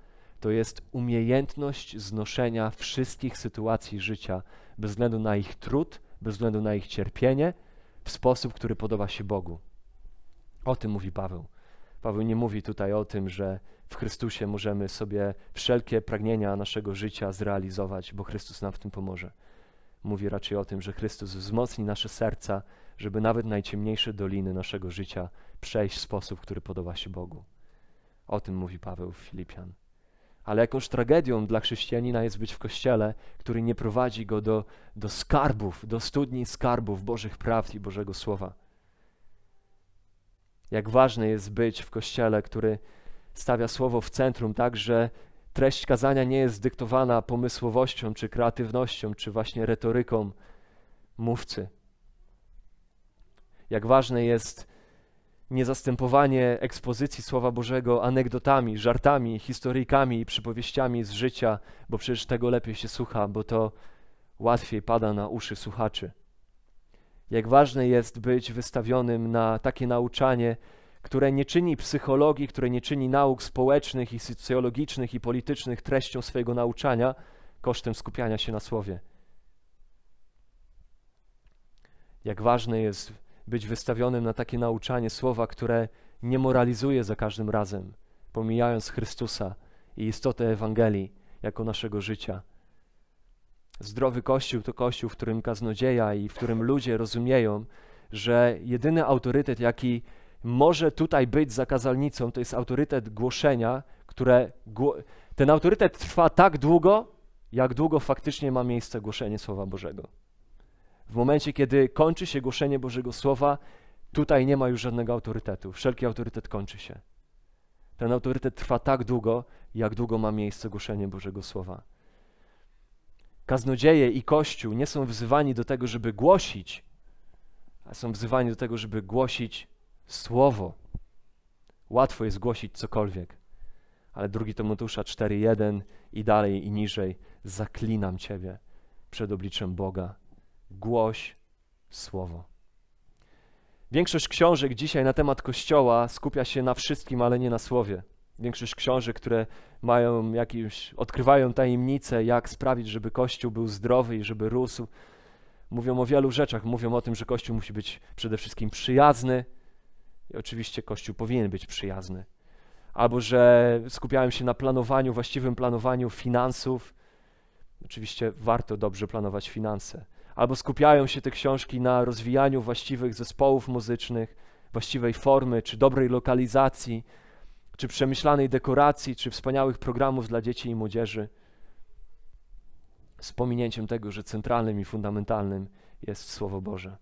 [SPEAKER 1] to jest umiejętność znoszenia wszystkich sytuacji życia, bez względu na ich trud, bez względu na ich cierpienie, w sposób, który podoba się Bogu. O tym mówi Paweł. Paweł nie mówi tutaj o tym, że w Chrystusie możemy sobie wszelkie pragnienia naszego życia zrealizować, bo Chrystus nam w tym pomoże. Mówi raczej o tym, że Chrystus wzmocni nasze serca, żeby nawet najciemniejsze doliny naszego życia przejść w sposób, który podoba się Bogu. O tym mówi Paweł w Filipian. Ale jakąś tragedią dla chrześcijanina jest być w kościele, który nie prowadzi go do, do skarbów, do studni skarbów Bożych prawd i Bożego Słowa. Jak ważne jest być w kościele, który stawia słowo w centrum, tak że treść kazania nie jest dyktowana pomysłowością, czy kreatywnością, czy właśnie retoryką mówcy. Jak ważne jest niezastępowanie ekspozycji Słowa Bożego anegdotami, żartami, historyjkami i przypowieściami z życia, bo przecież tego lepiej się słucha, bo to łatwiej pada na uszy słuchaczy. Jak ważne jest być wystawionym na takie nauczanie, które nie czyni psychologii, które nie czyni nauk społecznych i socjologicznych i politycznych treścią swojego nauczania, kosztem skupiania się na słowie. Jak ważne jest być wystawionym na takie nauczanie słowa, które nie moralizuje za każdym razem, pomijając Chrystusa i istotę Ewangelii jako naszego życia. Zdrowy Kościół to Kościół, w którym kaznodzieja i w którym ludzie rozumieją, że jedyny autorytet, jaki może tutaj być za kazalnicą, to jest autorytet głoszenia, które. Ten autorytet trwa tak długo, jak długo faktycznie ma miejsce głoszenie Słowa Bożego. W momencie, kiedy kończy się głoszenie Bożego Słowa, tutaj nie ma już żadnego autorytetu. Wszelki autorytet kończy się. Ten autorytet trwa tak długo, jak długo ma miejsce głoszenie Bożego Słowa. Kaznodzieje i Kościół nie są wzywani do tego, żeby głosić, a są wzywani do tego, żeby głosić Słowo. Łatwo jest głosić cokolwiek, ale drugi cztery 4,1 i dalej i niżej zaklinam Ciebie przed obliczem Boga głoś słowo. Większość książek dzisiaj na temat Kościoła skupia się na wszystkim, ale nie na słowie. Większość książek, które mają jakieś, odkrywają tajemnice, jak sprawić, żeby Kościół był zdrowy i żeby rósł, mówią o wielu rzeczach. Mówią o tym, że Kościół musi być przede wszystkim przyjazny. I oczywiście Kościół powinien być przyjazny. Albo że skupiałem się na planowaniu, właściwym planowaniu finansów. Oczywiście warto dobrze planować finanse albo skupiają się te książki na rozwijaniu właściwych zespołów muzycznych, właściwej formy, czy dobrej lokalizacji, czy przemyślanej dekoracji, czy wspaniałych programów dla dzieci i młodzieży. Z pominięciem tego, że centralnym i fundamentalnym jest Słowo Boże.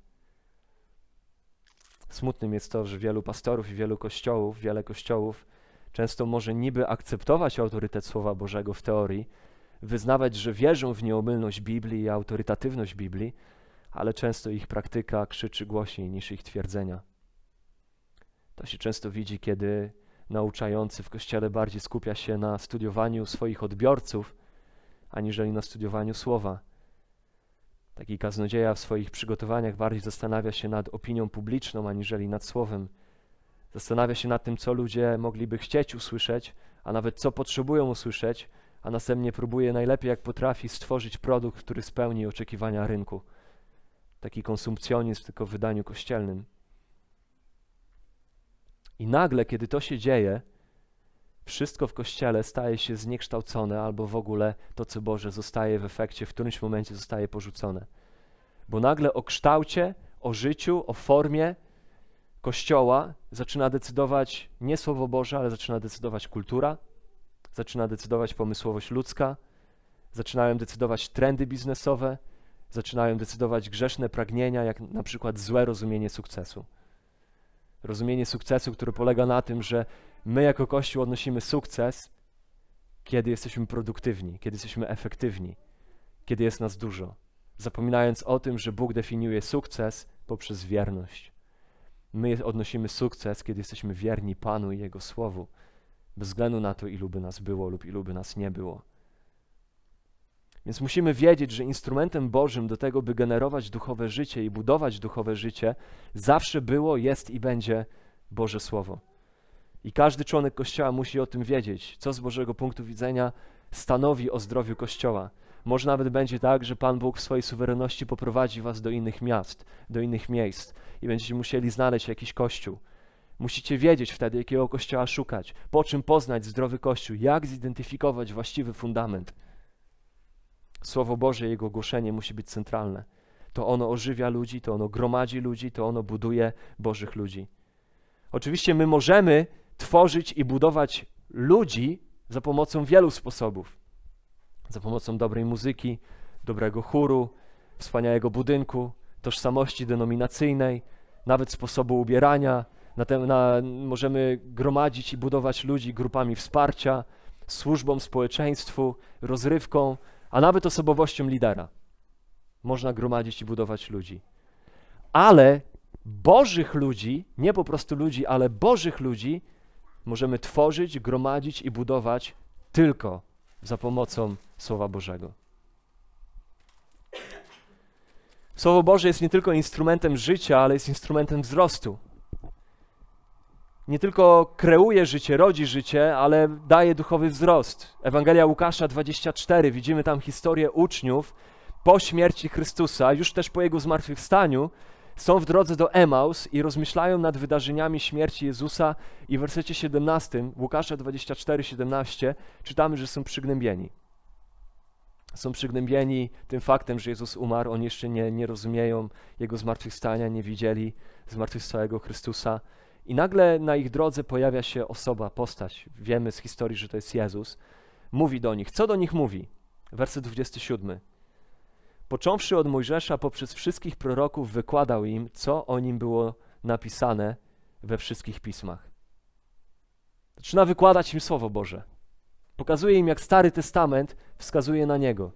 [SPEAKER 1] Smutnym jest to, że wielu pastorów i wielu kościołów, wiele kościołów często może niby akceptować autorytet Słowa Bożego w teorii, wyznawać, że wierzą w nieomylność Biblii i autorytatywność Biblii, ale często ich praktyka krzyczy głośniej niż ich twierdzenia. To się często widzi, kiedy nauczający w kościele bardziej skupia się na studiowaniu swoich odbiorców, aniżeli na studiowaniu słowa. Taki kaznodzieja w swoich przygotowaniach bardziej zastanawia się nad opinią publiczną, aniżeli nad słowem. Zastanawia się nad tym, co ludzie mogliby chcieć usłyszeć, a nawet co potrzebują usłyszeć, a następnie próbuje najlepiej jak potrafi stworzyć produkt, który spełni oczekiwania rynku. Taki konsumpcjonizm, tylko w wydaniu kościelnym. I nagle, kiedy to się dzieje, wszystko w kościele staje się zniekształcone, albo w ogóle to, co Boże, zostaje w efekcie, w którymś momencie zostaje porzucone. Bo nagle o kształcie, o życiu, o formie kościoła zaczyna decydować nie Słowo Boże, ale zaczyna decydować kultura, zaczyna decydować pomysłowość ludzka, zaczynają decydować trendy biznesowe, zaczynają decydować grzeszne pragnienia, jak na przykład złe rozumienie sukcesu. Rozumienie sukcesu, które polega na tym, że my jako Kościół odnosimy sukces, kiedy jesteśmy produktywni, kiedy jesteśmy efektywni, kiedy jest nas dużo, zapominając o tym, że Bóg definiuje sukces poprzez wierność. My odnosimy sukces, kiedy jesteśmy wierni Panu i Jego Słowu bez względu na to, ilu by nas było lub ilu by nas nie było. Więc musimy wiedzieć, że instrumentem Bożym do tego, by generować duchowe życie i budować duchowe życie, zawsze było, jest i będzie Boże Słowo. I każdy członek Kościoła musi o tym wiedzieć, co z Bożego punktu widzenia stanowi o zdrowiu Kościoła. Może nawet będzie tak, że Pan Bóg w swojej suwerenności poprowadzi Was do innych miast, do innych miejsc i będziecie musieli znaleźć jakiś kościół Musicie wiedzieć wtedy, jakiego kościoła szukać, po czym poznać zdrowy kościół, jak zidentyfikować właściwy fundament. Słowo Boże, jego głoszenie musi być centralne. To ono ożywia ludzi, to ono gromadzi ludzi, to ono buduje Bożych ludzi. Oczywiście my możemy tworzyć i budować ludzi za pomocą wielu sposobów. Za pomocą dobrej muzyki, dobrego chóru, wspaniałego budynku, tożsamości denominacyjnej, nawet sposobu ubierania, na te, na, możemy gromadzić i budować ludzi grupami wsparcia, służbą społeczeństwu, rozrywką, a nawet osobowością lidera. Można gromadzić i budować ludzi. Ale Bożych ludzi, nie po prostu ludzi, ale Bożych ludzi możemy tworzyć, gromadzić i budować tylko za pomocą Słowa Bożego. Słowo Boże jest nie tylko instrumentem życia, ale jest instrumentem wzrostu nie tylko kreuje życie, rodzi życie, ale daje duchowy wzrost. Ewangelia Łukasza 24, widzimy tam historię uczniów po śmierci Chrystusa, już też po jego zmartwychwstaniu, są w drodze do Emaus i rozmyślają nad wydarzeniami śmierci Jezusa i w wersecie 17, Łukasza 24, 17, czytamy, że są przygnębieni. Są przygnębieni tym faktem, że Jezus umarł, oni jeszcze nie, nie rozumieją Jego zmartwychwstania, nie widzieli zmartwychwstałego Chrystusa. I nagle na ich drodze pojawia się osoba, postać, wiemy z historii, że to jest Jezus, mówi do nich. Co do nich mówi? Werset 27. Począwszy od Mojżesza, poprzez wszystkich proroków wykładał im, co o nim było napisane we wszystkich pismach. Zaczyna wykładać im Słowo Boże. Pokazuje im, jak Stary Testament wskazuje na niego.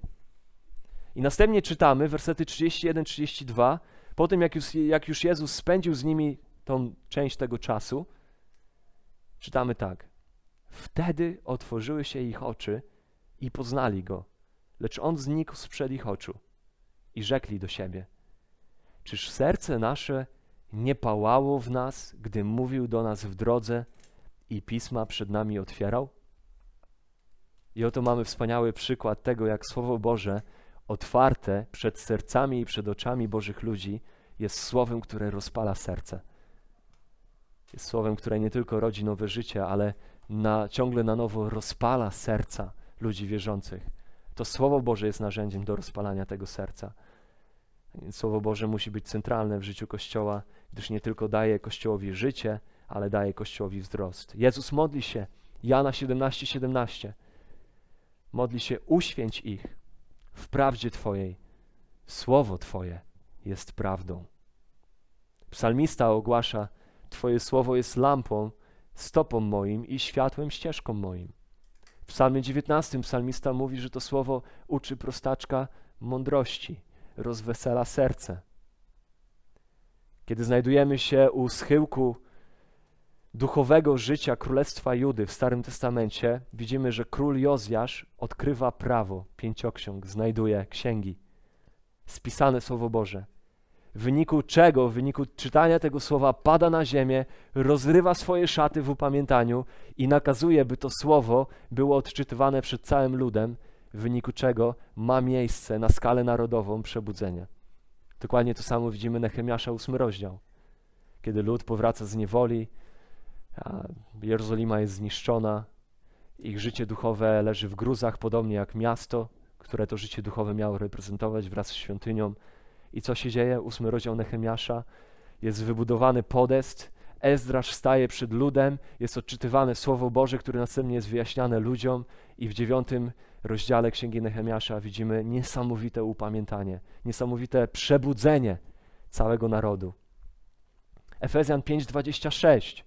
[SPEAKER 1] I następnie czytamy wersety 31-32, po tym jak już, jak już Jezus spędził z nimi tą część tego czasu, czytamy tak. Wtedy otworzyły się ich oczy i poznali go, lecz on znikł sprzed ich oczu. I rzekli do siebie: Czyż serce nasze nie pałało w nas, gdy mówił do nas w drodze i pisma przed nami otwierał? I oto mamy wspaniały przykład tego, jak Słowo Boże otwarte przed sercami i przed oczami Bożych ludzi jest słowem, które rozpala serce. Jest słowem, które nie tylko rodzi nowe życie, ale na, ciągle na nowo rozpala serca ludzi wierzących. To Słowo Boże jest narzędziem do rozpalania tego serca. Słowo Boże musi być centralne w życiu Kościoła, gdyż nie tylko daje Kościołowi życie, ale daje Kościołowi wzrost. Jezus modli się, Jana 17:17. 17. Modli się, uświęć ich w prawdzie Twojej. Słowo Twoje jest prawdą. Psalmista ogłasza, Twoje słowo jest lampą, stopą moim i światłem ścieżką moim. W psalmie 19 psalmista mówi, że to słowo uczy prostaczka mądrości, rozwesela serce. Kiedy znajdujemy się u schyłku duchowego życia Królestwa Judy w Starym Testamencie, widzimy, że król Jozjasz odkrywa prawo, pięcioksiąg, znajduje księgi, spisane Słowo Boże w wyniku czego, w wyniku czytania tego słowa, pada na ziemię, rozrywa swoje szaty w upamiętaniu i nakazuje, by to słowo było odczytywane przed całym ludem, w wyniku czego ma miejsce na skalę narodową przebudzenie. Dokładnie to samo widzimy Nehemiasza 8 rozdział, kiedy lud powraca z niewoli, Jerozolima jest zniszczona, ich życie duchowe leży w gruzach, podobnie jak miasto, które to życie duchowe miało reprezentować wraz z świątynią. I co się dzieje? Ósmy rozdział Nehemiasza. Jest wybudowany podest, Ezdrasz staje przed ludem, jest odczytywane Słowo Boże, które następnie jest wyjaśniane ludziom i w dziewiątym rozdziale Księgi Nehemiasza widzimy niesamowite upamiętanie, niesamowite przebudzenie całego narodu. Efezjan 5:26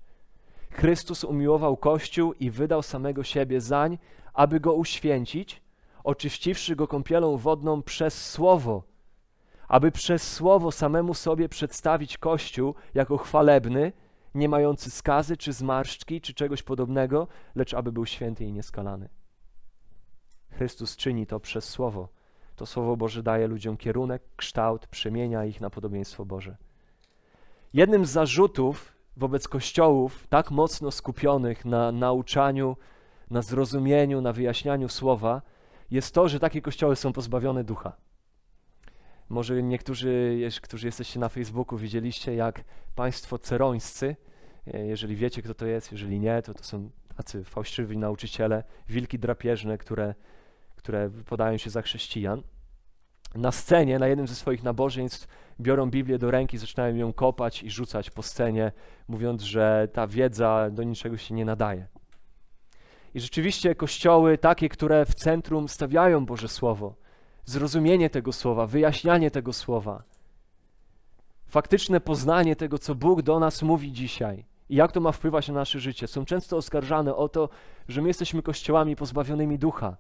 [SPEAKER 1] Chrystus umiłował Kościół i wydał samego siebie zań, aby go uświęcić, oczyściwszy go kąpielą wodną przez Słowo, aby przez słowo samemu sobie przedstawić Kościół jako chwalebny, nie mający skazy czy zmarszczki czy czegoś podobnego, lecz aby był święty i nieskalany. Chrystus czyni to przez słowo. To słowo Boże daje ludziom kierunek, kształt, przemienia ich na podobieństwo Boże. Jednym z zarzutów wobec kościołów tak mocno skupionych na nauczaniu, na zrozumieniu, na wyjaśnianiu słowa jest to, że takie kościoły są pozbawione ducha. Może niektórzy, którzy jesteście na Facebooku, widzieliście, jak państwo cerońscy, e, jeżeli wiecie, kto to jest, jeżeli nie, to to są tacy fałszywi nauczyciele, wilki drapieżne, które, które podają się za chrześcijan. Na scenie, na jednym ze swoich nabożeństw, biorą Biblię do ręki, zaczynają ją kopać i rzucać po scenie, mówiąc, że ta wiedza do niczego się nie nadaje. I rzeczywiście kościoły, takie, które w centrum stawiają Boże Słowo, zrozumienie tego słowa, wyjaśnianie tego słowa, faktyczne poznanie tego, co Bóg do nas mówi dzisiaj i jak to ma wpływać na nasze życie. Są często oskarżane o to, że my jesteśmy kościołami pozbawionymi ducha,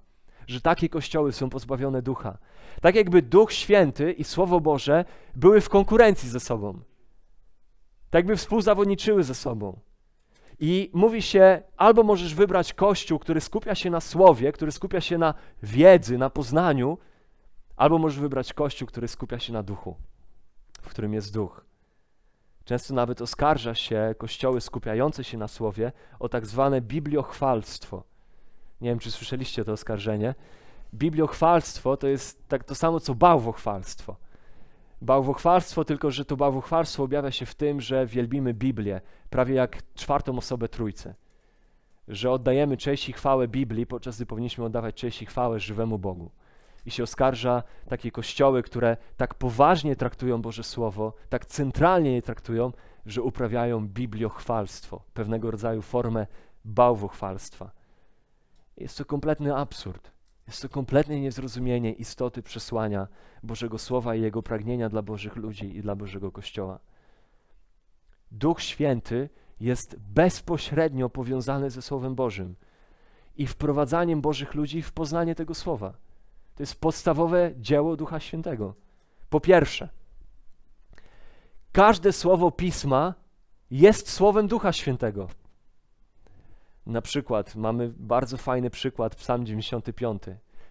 [SPEAKER 1] że takie kościoły są pozbawione ducha. Tak jakby Duch Święty i Słowo Boże były w konkurencji ze sobą. Tak jakby współzawodniczyły ze sobą. I mówi się, albo możesz wybrać kościół, który skupia się na słowie, który skupia się na wiedzy, na poznaniu, Albo możesz wybrać kościół, który skupia się na duchu, w którym jest duch. Często nawet oskarża się kościoły skupiające się na słowie o tak zwane bibliochwalstwo. Nie wiem, czy słyszeliście to oskarżenie. Bibliochwalstwo to jest tak to samo, co bałwochwalstwo. Bałwochwalstwo, tylko że to bałwochwalstwo objawia się w tym, że wielbimy Biblię, prawie jak czwartą osobę Trójcy. Że oddajemy cześć i chwałę Biblii, podczas gdy powinniśmy oddawać cześć i chwałę żywemu Bogu i się oskarża takie kościoły, które tak poważnie traktują Boże Słowo, tak centralnie je traktują, że uprawiają bibliochwalstwo, pewnego rodzaju formę bałwochwalstwa. Jest to kompletny absurd. Jest to kompletne niezrozumienie istoty przesłania Bożego Słowa i jego pragnienia dla Bożych ludzi i dla Bożego Kościoła. Duch Święty jest bezpośrednio powiązany ze Słowem Bożym i wprowadzaniem Bożych ludzi w poznanie tego Słowa. To jest podstawowe dzieło Ducha Świętego. Po pierwsze, każde słowo pisma jest słowem Ducha Świętego. Na przykład mamy bardzo fajny przykład Psalm 95.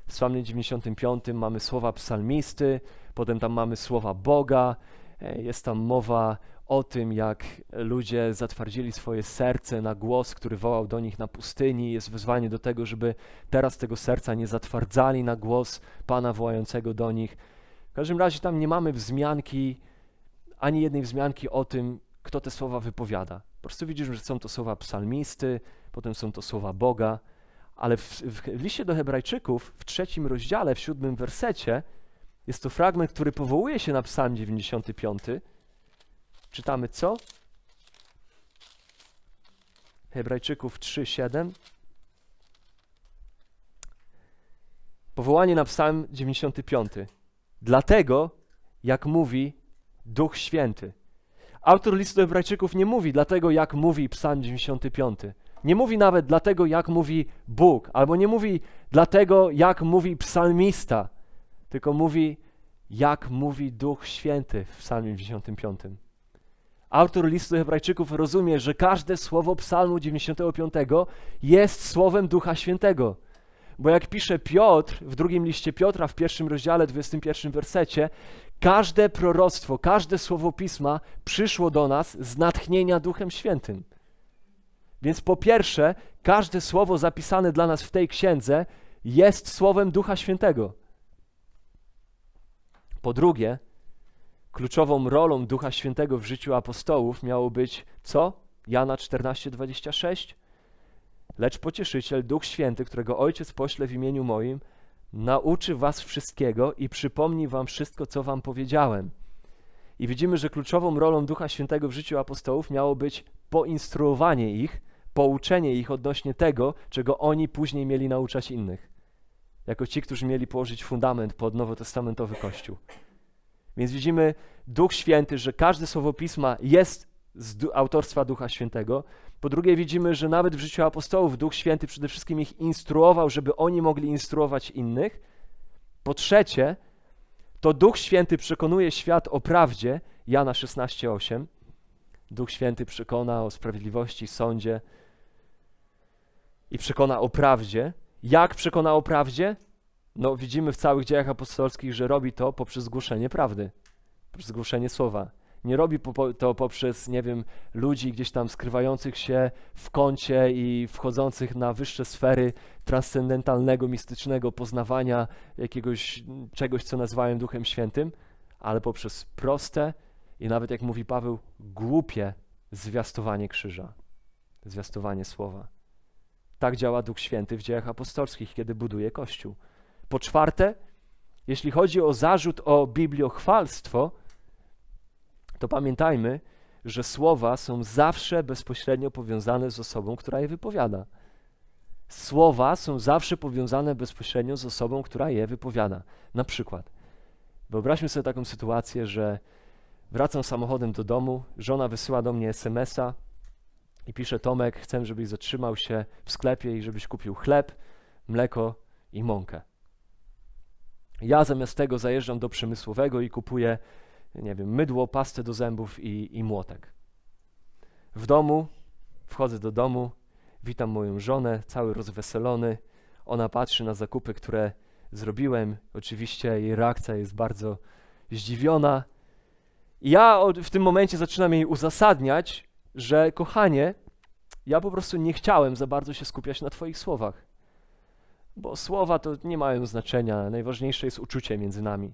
[SPEAKER 1] W Psalmie 95 mamy słowa psalmisty, potem tam mamy słowa Boga, e, jest tam mowa o tym, jak ludzie zatwardzili swoje serce na głos, który wołał do nich na pustyni. Jest wezwanie do tego, żeby teraz tego serca nie zatwardzali na głos Pana wołającego do nich. W każdym razie tam nie mamy wzmianki, ani jednej wzmianki o tym, kto te słowa wypowiada. Po prostu widzimy, że są to słowa psalmisty, potem są to słowa Boga, ale w, w liście do Hebrajczyków w trzecim rozdziale, w siódmym wersecie, jest to fragment, który powołuje się na Psalm 95 Czytamy co? Hebrajczyków 3:7. Powołanie na Psalm 95. Dlatego, jak mówi Duch Święty. Autor listu do Hebrajczyków nie mówi dlatego, jak mówi Psalm 95. Nie mówi nawet dlatego, jak mówi Bóg, albo nie mówi dlatego, jak mówi psalmista, tylko mówi, jak mówi Duch Święty w Psalmie 95. Autor listu Hebrajczyków rozumie, że każde słowo Psalmu 95 jest słowem Ducha Świętego. Bo jak pisze Piotr w drugim liście Piotra, w pierwszym rozdziale, 21 wersecie, każde proroctwo, każde słowo pisma przyszło do nas z natchnienia Duchem Świętym. Więc po pierwsze, każde słowo zapisane dla nas w tej księdze jest słowem Ducha Świętego. Po drugie, Kluczową rolą Ducha Świętego w życiu apostołów miało być co? Jana 14:26. Lecz pocieszyciel, Duch Święty, którego Ojciec pośle w imieniu moim, nauczy was wszystkiego i przypomni wam wszystko, co wam powiedziałem. I widzimy, że kluczową rolą Ducha Świętego w życiu apostołów miało być poinstruowanie ich, pouczenie ich odnośnie tego, czego oni później mieli nauczać innych. Jako ci, którzy mieli położyć fundament pod nowotestamentowy Kościół. Więc widzimy Duch Święty, że każde słowo Pisma jest z autorstwa Ducha Świętego. Po drugie, widzimy, że nawet w życiu apostołów Duch Święty przede wszystkim ich instruował, żeby oni mogli instruować innych. Po trzecie, to Duch Święty przekonuje świat o prawdzie, Jana 16:8. Duch Święty przekona o sprawiedliwości, sądzie i przekona o prawdzie. Jak przekona o prawdzie? no, widzimy w całych dziejach apostolskich, że robi to poprzez zgłoszenie prawdy, poprzez zgłoszenie słowa. Nie robi to poprzez, nie wiem, ludzi gdzieś tam skrywających się w kącie i wchodzących na wyższe sfery transcendentalnego, mistycznego poznawania jakiegoś czegoś, co nazywają Duchem Świętym, ale poprzez proste i nawet, jak mówi Paweł, głupie zwiastowanie krzyża, zwiastowanie słowa. Tak działa Duch Święty w dziejach apostolskich, kiedy buduje Kościół. Po czwarte, jeśli chodzi o zarzut o bibliochwalstwo, to pamiętajmy, że słowa są zawsze bezpośrednio powiązane z osobą, która je wypowiada. Słowa są zawsze powiązane bezpośrednio z osobą, która je wypowiada. Na przykład, wyobraźmy sobie taką sytuację, że wracam samochodem do domu, żona wysyła do mnie SMS-a i pisze: Tomek, chcę, żebyś zatrzymał się w sklepie i żebyś kupił chleb, mleko i mąkę. Ja zamiast tego zajeżdżam do przemysłowego i kupuję, nie wiem, mydło, pastę do zębów i, i młotek. W domu, wchodzę do domu, witam moją żonę, cały rozweselony. Ona patrzy na zakupy, które zrobiłem. Oczywiście jej reakcja jest bardzo zdziwiona. ja w tym momencie zaczynam jej uzasadniać, że kochanie, ja po prostu nie chciałem za bardzo się skupiać na Twoich słowach bo słowa to nie mają znaczenia, najważniejsze jest uczucie między nami.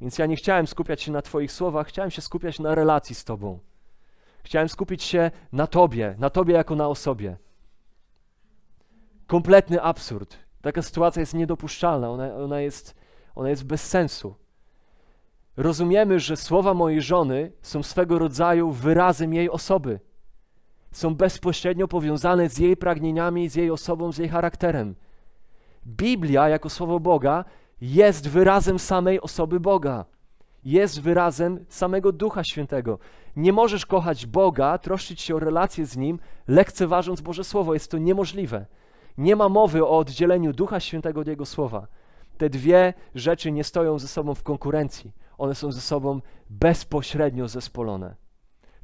[SPEAKER 1] Więc ja nie chciałem skupiać się na Twoich słowach, chciałem się skupiać na relacji z Tobą. Chciałem skupić się na Tobie, na Tobie jako na osobie. Kompletny absurd. Taka sytuacja jest niedopuszczalna, ona, ona, jest, ona jest bez sensu. Rozumiemy, że słowa mojej żony są swego rodzaju wyrazem jej osoby. Są bezpośrednio powiązane z jej pragnieniami, z jej osobą, z jej charakterem. Biblia jako słowo Boga jest wyrazem samej osoby Boga. Jest wyrazem samego Ducha Świętego. Nie możesz kochać Boga, troszczyć się o relacje z Nim, lekceważąc Boże Słowo. Jest to niemożliwe. Nie ma mowy o oddzieleniu Ducha Świętego od Jego Słowa. Te dwie rzeczy nie stoją ze sobą w konkurencji. One są ze sobą bezpośrednio zespolone.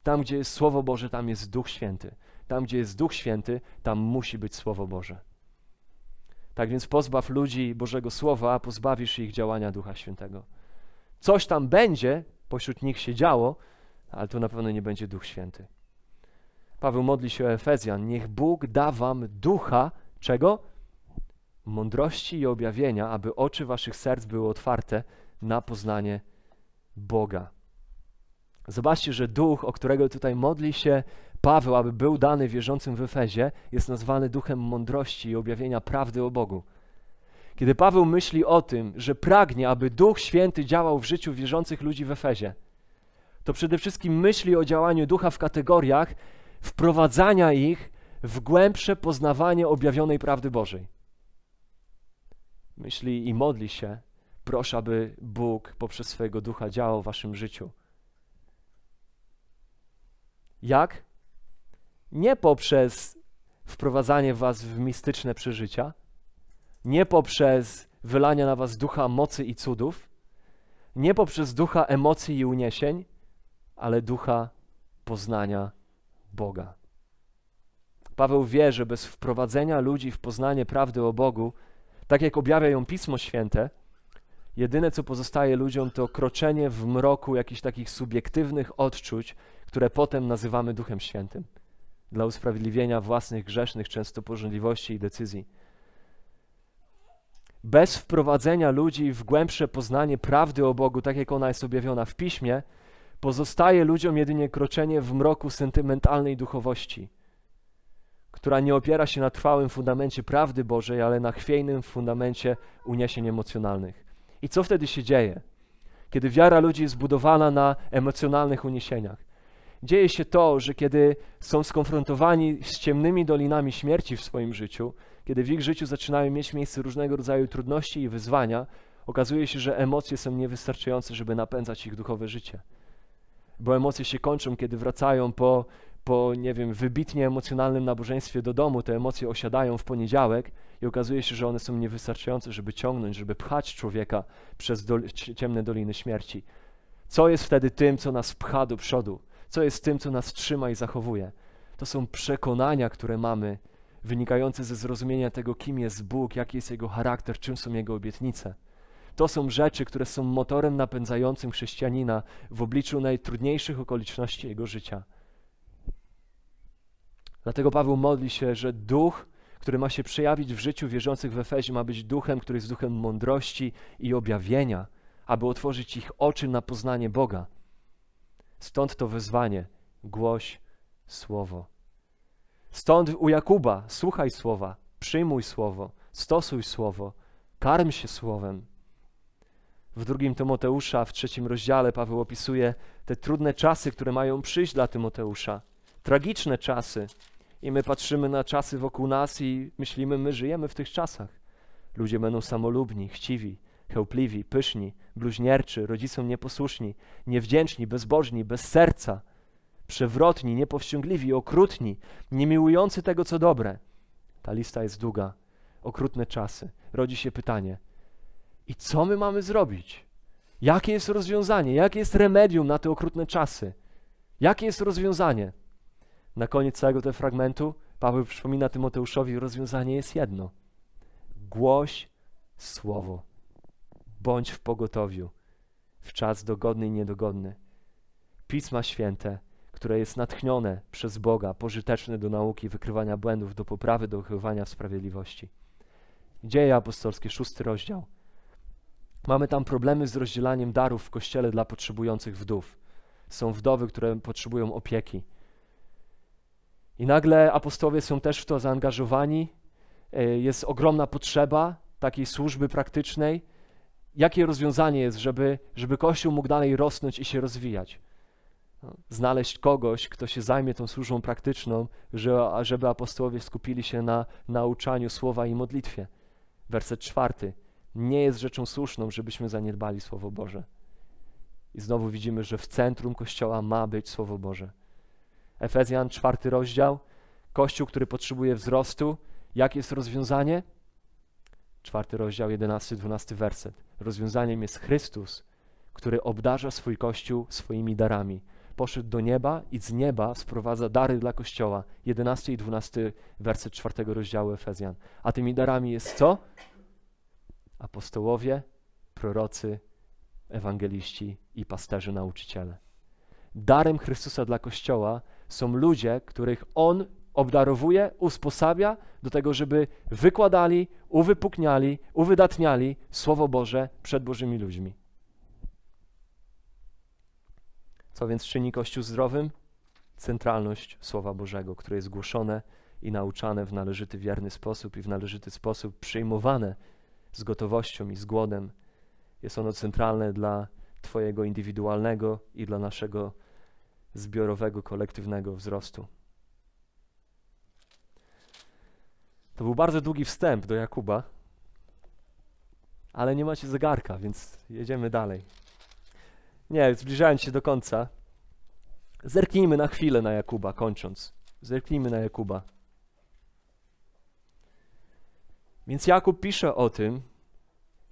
[SPEAKER 1] Tam, gdzie jest Słowo Boże, tam jest Duch Święty. Tam, gdzie jest Duch Święty, tam musi być Słowo Boże. Tak więc pozbaw ludzi Bożego Słowa, a pozbawisz ich działania Ducha Świętego. Coś tam będzie pośród nich się działo, ale to na pewno nie będzie Duch Święty. Paweł modli się o Efezjan. Niech Bóg da wam ducha czego? Mądrości i objawienia, aby oczy waszych serc były otwarte na poznanie Boga. Zobaczcie, że duch, o którego tutaj modli się Paweł, aby był dany wierzącym w Efezie, jest nazwany duchem mądrości i objawienia prawdy o Bogu. Kiedy Paweł myśli o tym, że pragnie, aby Duch Święty działał w życiu wierzących ludzi w Efezie, to przede wszystkim myśli o działaniu ducha w kategoriach wprowadzania ich w głębsze poznawanie objawionej prawdy Bożej. Myśli i modli się, proszę, aby Bóg poprzez swojego ducha działał w waszym życiu. Jak? nie poprzez wprowadzanie was w mistyczne przeżycia, nie poprzez wylania na was ducha mocy i cudów, nie poprzez ducha emocji i uniesień, ale ducha poznania Boga. Paweł wie, że bez wprowadzenia ludzi w poznanie prawdy o Bogu, tak jak objawia ją Pismo Święte, jedyne co pozostaje ludziom to kroczenie w mroku jakichś takich subiektywnych odczuć, które potem nazywamy Duchem Świętym dla usprawiedliwienia własnych grzesznych często pożądliwości i decyzji. Bez wprowadzenia ludzi w głębsze poznanie prawdy o Bogu, tak jak ona jest objawiona w piśmie, pozostaje ludziom jedynie kroczenie w mroku sentymentalnej duchowości, która nie opiera się na trwałym fundamencie prawdy Bożej, ale na chwiejnym fundamencie uniesień emocjonalnych. I co wtedy się dzieje? Kiedy wiara ludzi jest budowana na emocjonalnych uniesieniach. Dzieje się to, że kiedy są skonfrontowani z ciemnymi dolinami śmierci w swoim życiu, kiedy w ich życiu zaczynają mieć miejsce różnego rodzaju trudności i wyzwania, okazuje się, że emocje są niewystarczające, żeby napędzać ich duchowe życie. Bo emocje się kończą, kiedy wracają po, po nie wiem, wybitnie emocjonalnym nabożeństwie do domu, te emocje osiadają w poniedziałek i okazuje się, że one są niewystarczające, żeby ciągnąć, żeby pchać człowieka przez do, ciemne doliny śmierci. Co jest wtedy tym, co nas pcha do przodu? co jest tym, co nas trzyma i zachowuje. To są przekonania, które mamy, wynikające ze zrozumienia tego, kim jest Bóg, jaki jest Jego charakter, czym są Jego obietnice. To są rzeczy, które są motorem napędzającym chrześcijanina w obliczu najtrudniejszych okoliczności jego życia. Dlatego Paweł modli się, że duch, który ma się przejawić w życiu wierzących w Efezie, ma być duchem, który jest duchem mądrości i objawienia, aby otworzyć ich oczy na poznanie Boga. Stąd to wezwanie: głoś słowo. Stąd u Jakuba: słuchaj słowa, przyjmuj słowo, stosuj słowo, karm się słowem. W drugim Tymoteusza, w trzecim rozdziale, Paweł opisuje te trudne czasy, które mają przyjść dla Tymoteusza. Tragiczne czasy. I my patrzymy na czasy wokół nas i myślimy, my żyjemy w tych czasach. Ludzie będą samolubni, chciwi, chełpliwi, pyszni, bluźnierczy, rodzicom nieposłuszni, niewdzięczni, bezbożni, bez serca, przewrotni, niepowściągliwi, okrutni, niemiłujący tego, co dobre. Ta lista jest długa. Okrutne czasy. Rodzi się pytanie: i co my mamy zrobić? Jakie jest rozwiązanie? Jakie jest remedium na te okrutne czasy? Jakie jest rozwiązanie? Na koniec całego tego fragmentu Paweł przypomina Tymoteuszowi: rozwiązanie jest jedno. Głoś słowo bądź w pogotowiu w czas dogodny i niedogodny. Pisma Święte, które jest natchnione przez Boga, pożyteczne do nauki, wykrywania błędów, do poprawy, do wychowywania w sprawiedliwości. Dzieje apostolskie, szósty rozdział. Mamy tam problemy z rozdzielaniem darów w kościele dla potrzebujących wdów. Są wdowy, które potrzebują opieki. I nagle apostowie są też w to zaangażowani. E, jest ogromna potrzeba takiej służby praktycznej, jakie rozwiązanie jest, żeby, żeby Kościół mógł dalej rosnąć i się rozwijać. No, znaleźć kogoś, kto się zajmie tą służbą praktyczną, żeby apostołowie skupili się na nauczaniu słowa i modlitwie. Werset czwarty. Nie jest rzeczą słuszną, żebyśmy zaniedbali Słowo Boże. I znowu widzimy, że w centrum Kościoła ma być Słowo Boże. Efezjan, czwarty rozdział. Kościół, który potrzebuje wzrostu. Jakie jest rozwiązanie? czwarty rozdział, jedenasty, dwunasty werset. Rozwiązaniem jest Chrystus, który obdarza swój Kościół swoimi darami. Poszedł do nieba i z nieba sprowadza dary dla Kościoła. jedenasty i dwunasty werset czwartego rozdziału Efezjan. A tymi darami jest co? Apostołowie, prorocy, ewangeliści i pasterze nauczyciele. Darem Chrystusa dla Kościoła są ludzie, których On obdarowuje, usposabia do tego, żeby wykładali, uwypukniali, uwydatniali Słowo Boże przed Bożymi ludźmi. Co więc czyni Kościół zdrowym? Centralność Słowa Bożego, które jest głoszone i nauczane w należyty, wierny sposób i w należyty sposób przyjmowane z gotowością i z głodem. Jest ono centralne dla Twojego indywidualnego i dla naszego zbiorowego, kolektywnego wzrostu. To był bardzo długi wstęp do Jakuba, ale nie macie zegarka, więc jedziemy dalej. Nie, zbliżając się do końca, zerknijmy na chwilę na Jakuba, kończąc. Zerknijmy na Jakuba. Więc Jakub pisze o tym,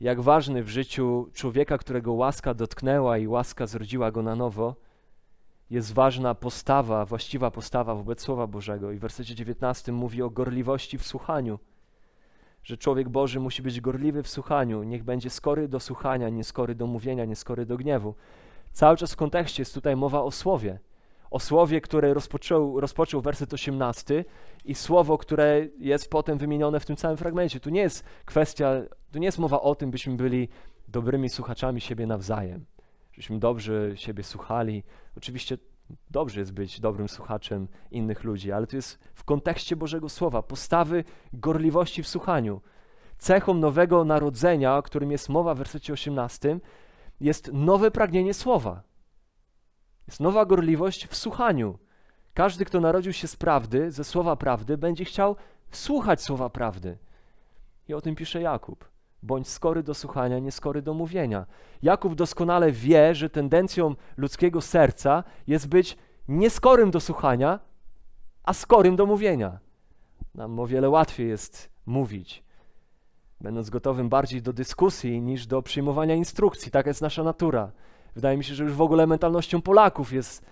[SPEAKER 1] jak ważny w życiu człowieka, którego łaska dotknęła i łaska zrodziła go na nowo, jest ważna postawa, właściwa postawa wobec Słowa Bożego. I w wersecie 19 mówi o gorliwości w słuchaniu, że człowiek Boży musi być gorliwy w słuchaniu, niech będzie skory do słuchania, nieskory do mówienia, nieskory do gniewu. Cały czas w kontekście jest tutaj mowa o słowie. O słowie, które rozpoczął, rozpoczął werset 18 i słowo, które jest potem wymienione w tym całym fragmencie. Tu nie jest kwestia, tu nie jest mowa o tym, byśmy byli dobrymi słuchaczami siebie nawzajem żebyśmy dobrze siebie słuchali. Oczywiście dobrze jest być dobrym słuchaczem innych ludzi, ale to jest w kontekście Bożego Słowa, postawy gorliwości w słuchaniu. Cechą nowego narodzenia, o którym jest mowa w wersecie 18, jest nowe pragnienie Słowa. Jest nowa gorliwość w słuchaniu. Każdy, kto narodził się z prawdy, ze słowa prawdy, będzie chciał słuchać słowa prawdy. I o tym pisze Jakub. Bądź skory do słuchania, nieskory do mówienia. Jakub doskonale wie, że tendencją ludzkiego serca jest być nieskorym do słuchania, a skorym do mówienia. Nam o wiele łatwiej jest mówić, będąc gotowym bardziej do dyskusji niż do przyjmowania instrukcji. Taka jest nasza natura. Wydaje mi się, że już w ogóle mentalnością Polaków jest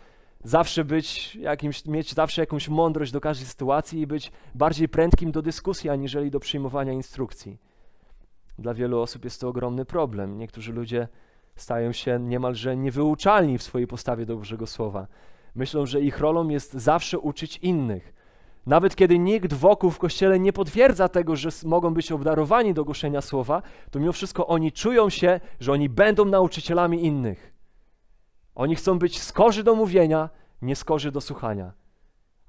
[SPEAKER 1] zawsze być jakimś, mieć zawsze jakąś mądrość do każdej sytuacji i być bardziej prędkim do dyskusji, aniżeli do przyjmowania instrukcji. Dla wielu osób jest to ogromny problem. Niektórzy ludzie stają się niemalże niewyuczalni w swojej postawie do Bożego Słowa. Myślą, że ich rolą jest zawsze uczyć innych. Nawet kiedy nikt wokół w kościele nie potwierdza tego, że mogą być obdarowani do głoszenia słowa, to mimo wszystko oni czują się, że oni będą nauczycielami innych. Oni chcą być skorzy do mówienia, nie skorzy do słuchania.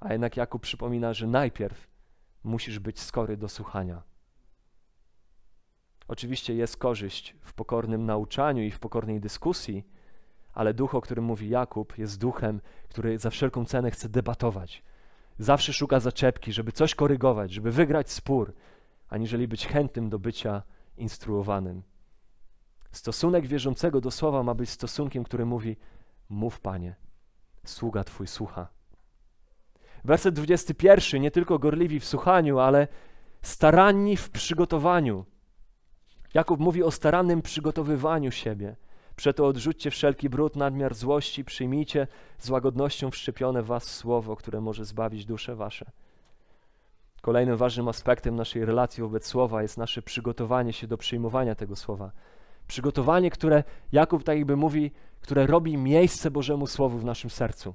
[SPEAKER 1] A jednak Jakub przypomina, że najpierw musisz być skory do słuchania. Oczywiście jest korzyść w pokornym nauczaniu i w pokornej dyskusji, ale duch, o którym mówi Jakub, jest duchem, który za wszelką cenę chce debatować. Zawsze szuka zaczepki, żeby coś korygować, żeby wygrać spór, aniżeli być chętnym do bycia instruowanym. Stosunek wierzącego do słowa ma być stosunkiem, który mówi: Mów, panie, sługa twój słucha. Werset 21 nie tylko gorliwi w słuchaniu, ale staranni w przygotowaniu. Jakub mówi o starannym przygotowywaniu siebie. Przeto odrzućcie wszelki brud, nadmiar złości, przyjmijcie z łagodnością wszczepione w was słowo, które może zbawić dusze wasze. Kolejnym ważnym aspektem naszej relacji wobec słowa jest nasze przygotowanie się do przyjmowania tego słowa. Przygotowanie, które Jakub tak jakby mówi, które robi miejsce Bożemu Słowu w naszym sercu.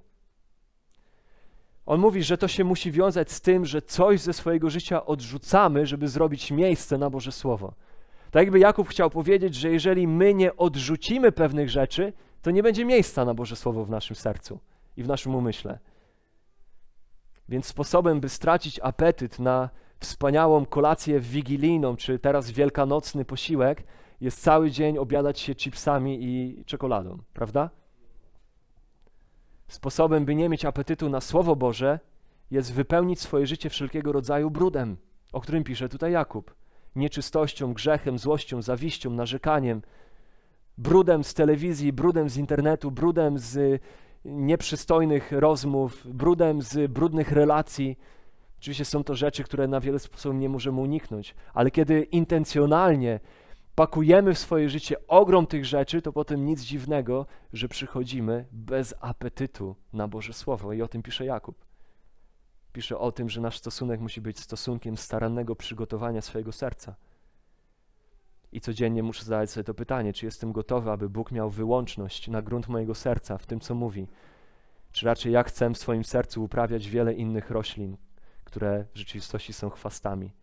[SPEAKER 1] On mówi, że to się musi wiązać z tym, że coś ze swojego życia odrzucamy, żeby zrobić miejsce na Boże Słowo. Tak jakby Jakub chciał powiedzieć, że jeżeli my nie odrzucimy pewnych rzeczy, to nie będzie miejsca na Boże Słowo w naszym sercu i w naszym umyśle. Więc sposobem, by stracić apetyt na wspaniałą kolację wigilijną, czy teraz wielkanocny posiłek, jest cały dzień obiadać się chipsami i czekoladą, prawda? Sposobem, by nie mieć apetytu na Słowo Boże, jest wypełnić swoje życie wszelkiego rodzaju brudem, o którym pisze tutaj Jakub nieczystością, grzechem, złością, zawiścią, narzekaniem, brudem z telewizji, brudem z internetu, brudem z y, nieprzystojnych rozmów, brudem z brudnych relacji. Oczywiście są to rzeczy, które na wiele sposobów nie możemy uniknąć, ale kiedy intencjonalnie pakujemy w swoje życie ogrom tych rzeczy, to potem nic dziwnego, że przychodzimy bez apetytu na Boże Słowo. I o tym pisze Jakub pisze o tym, że nasz stosunek musi być stosunkiem starannego przygotowania swojego serca. I codziennie muszę zadać sobie to pytanie, czy jestem gotowy, aby Bóg miał wyłączność na grunt mojego serca w tym, co mówi, czy raczej ja chcę w swoim sercu uprawiać wiele innych roślin, które w rzeczywistości są chwastami.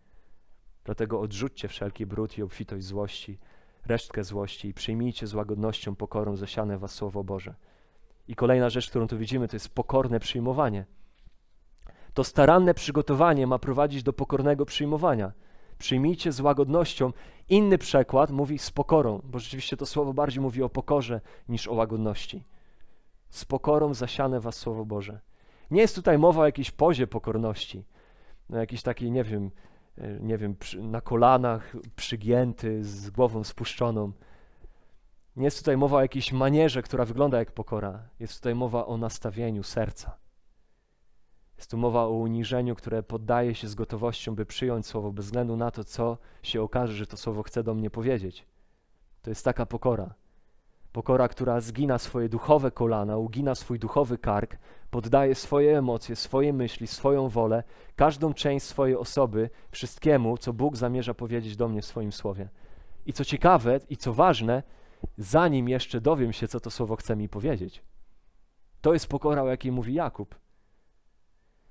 [SPEAKER 1] Dlatego odrzućcie wszelki brud i obfitość złości, resztkę złości i przyjmijcie z łagodnością, pokorą zasiane was Słowo Boże. I kolejna rzecz, którą tu widzimy, to jest pokorne przyjmowanie – to staranne przygotowanie ma prowadzić do pokornego przyjmowania. Przyjmijcie z łagodnością. Inny przekład mówi z pokorą, bo rzeczywiście to słowo bardziej mówi o pokorze niż o łagodności. Z pokorą zasiane was Słowo Boże. Nie jest tutaj mowa o jakiejś pozie pokorności, o jakiejś takiej, nie wiem, e, nie wiem, na kolanach, przygięty, z głową spuszczoną. Nie jest tutaj mowa o jakiejś manierze, która wygląda jak pokora. Jest tutaj mowa o nastawieniu serca. Jest tu mowa o uniżeniu, które poddaje się z gotowością, by przyjąć słowo, bez względu na to, co się okaże, że to słowo chce do mnie powiedzieć. To jest taka pokora. Pokora, która zgina swoje duchowe kolana, ugina swój duchowy kark, poddaje swoje emocje, swoje myśli, swoją wolę, każdą część swojej osoby wszystkiemu, co Bóg zamierza powiedzieć do mnie w swoim słowie. I co ciekawe i co ważne, zanim jeszcze dowiem się, co to słowo chce mi powiedzieć. To jest pokora, o jakiej mówi Jakub.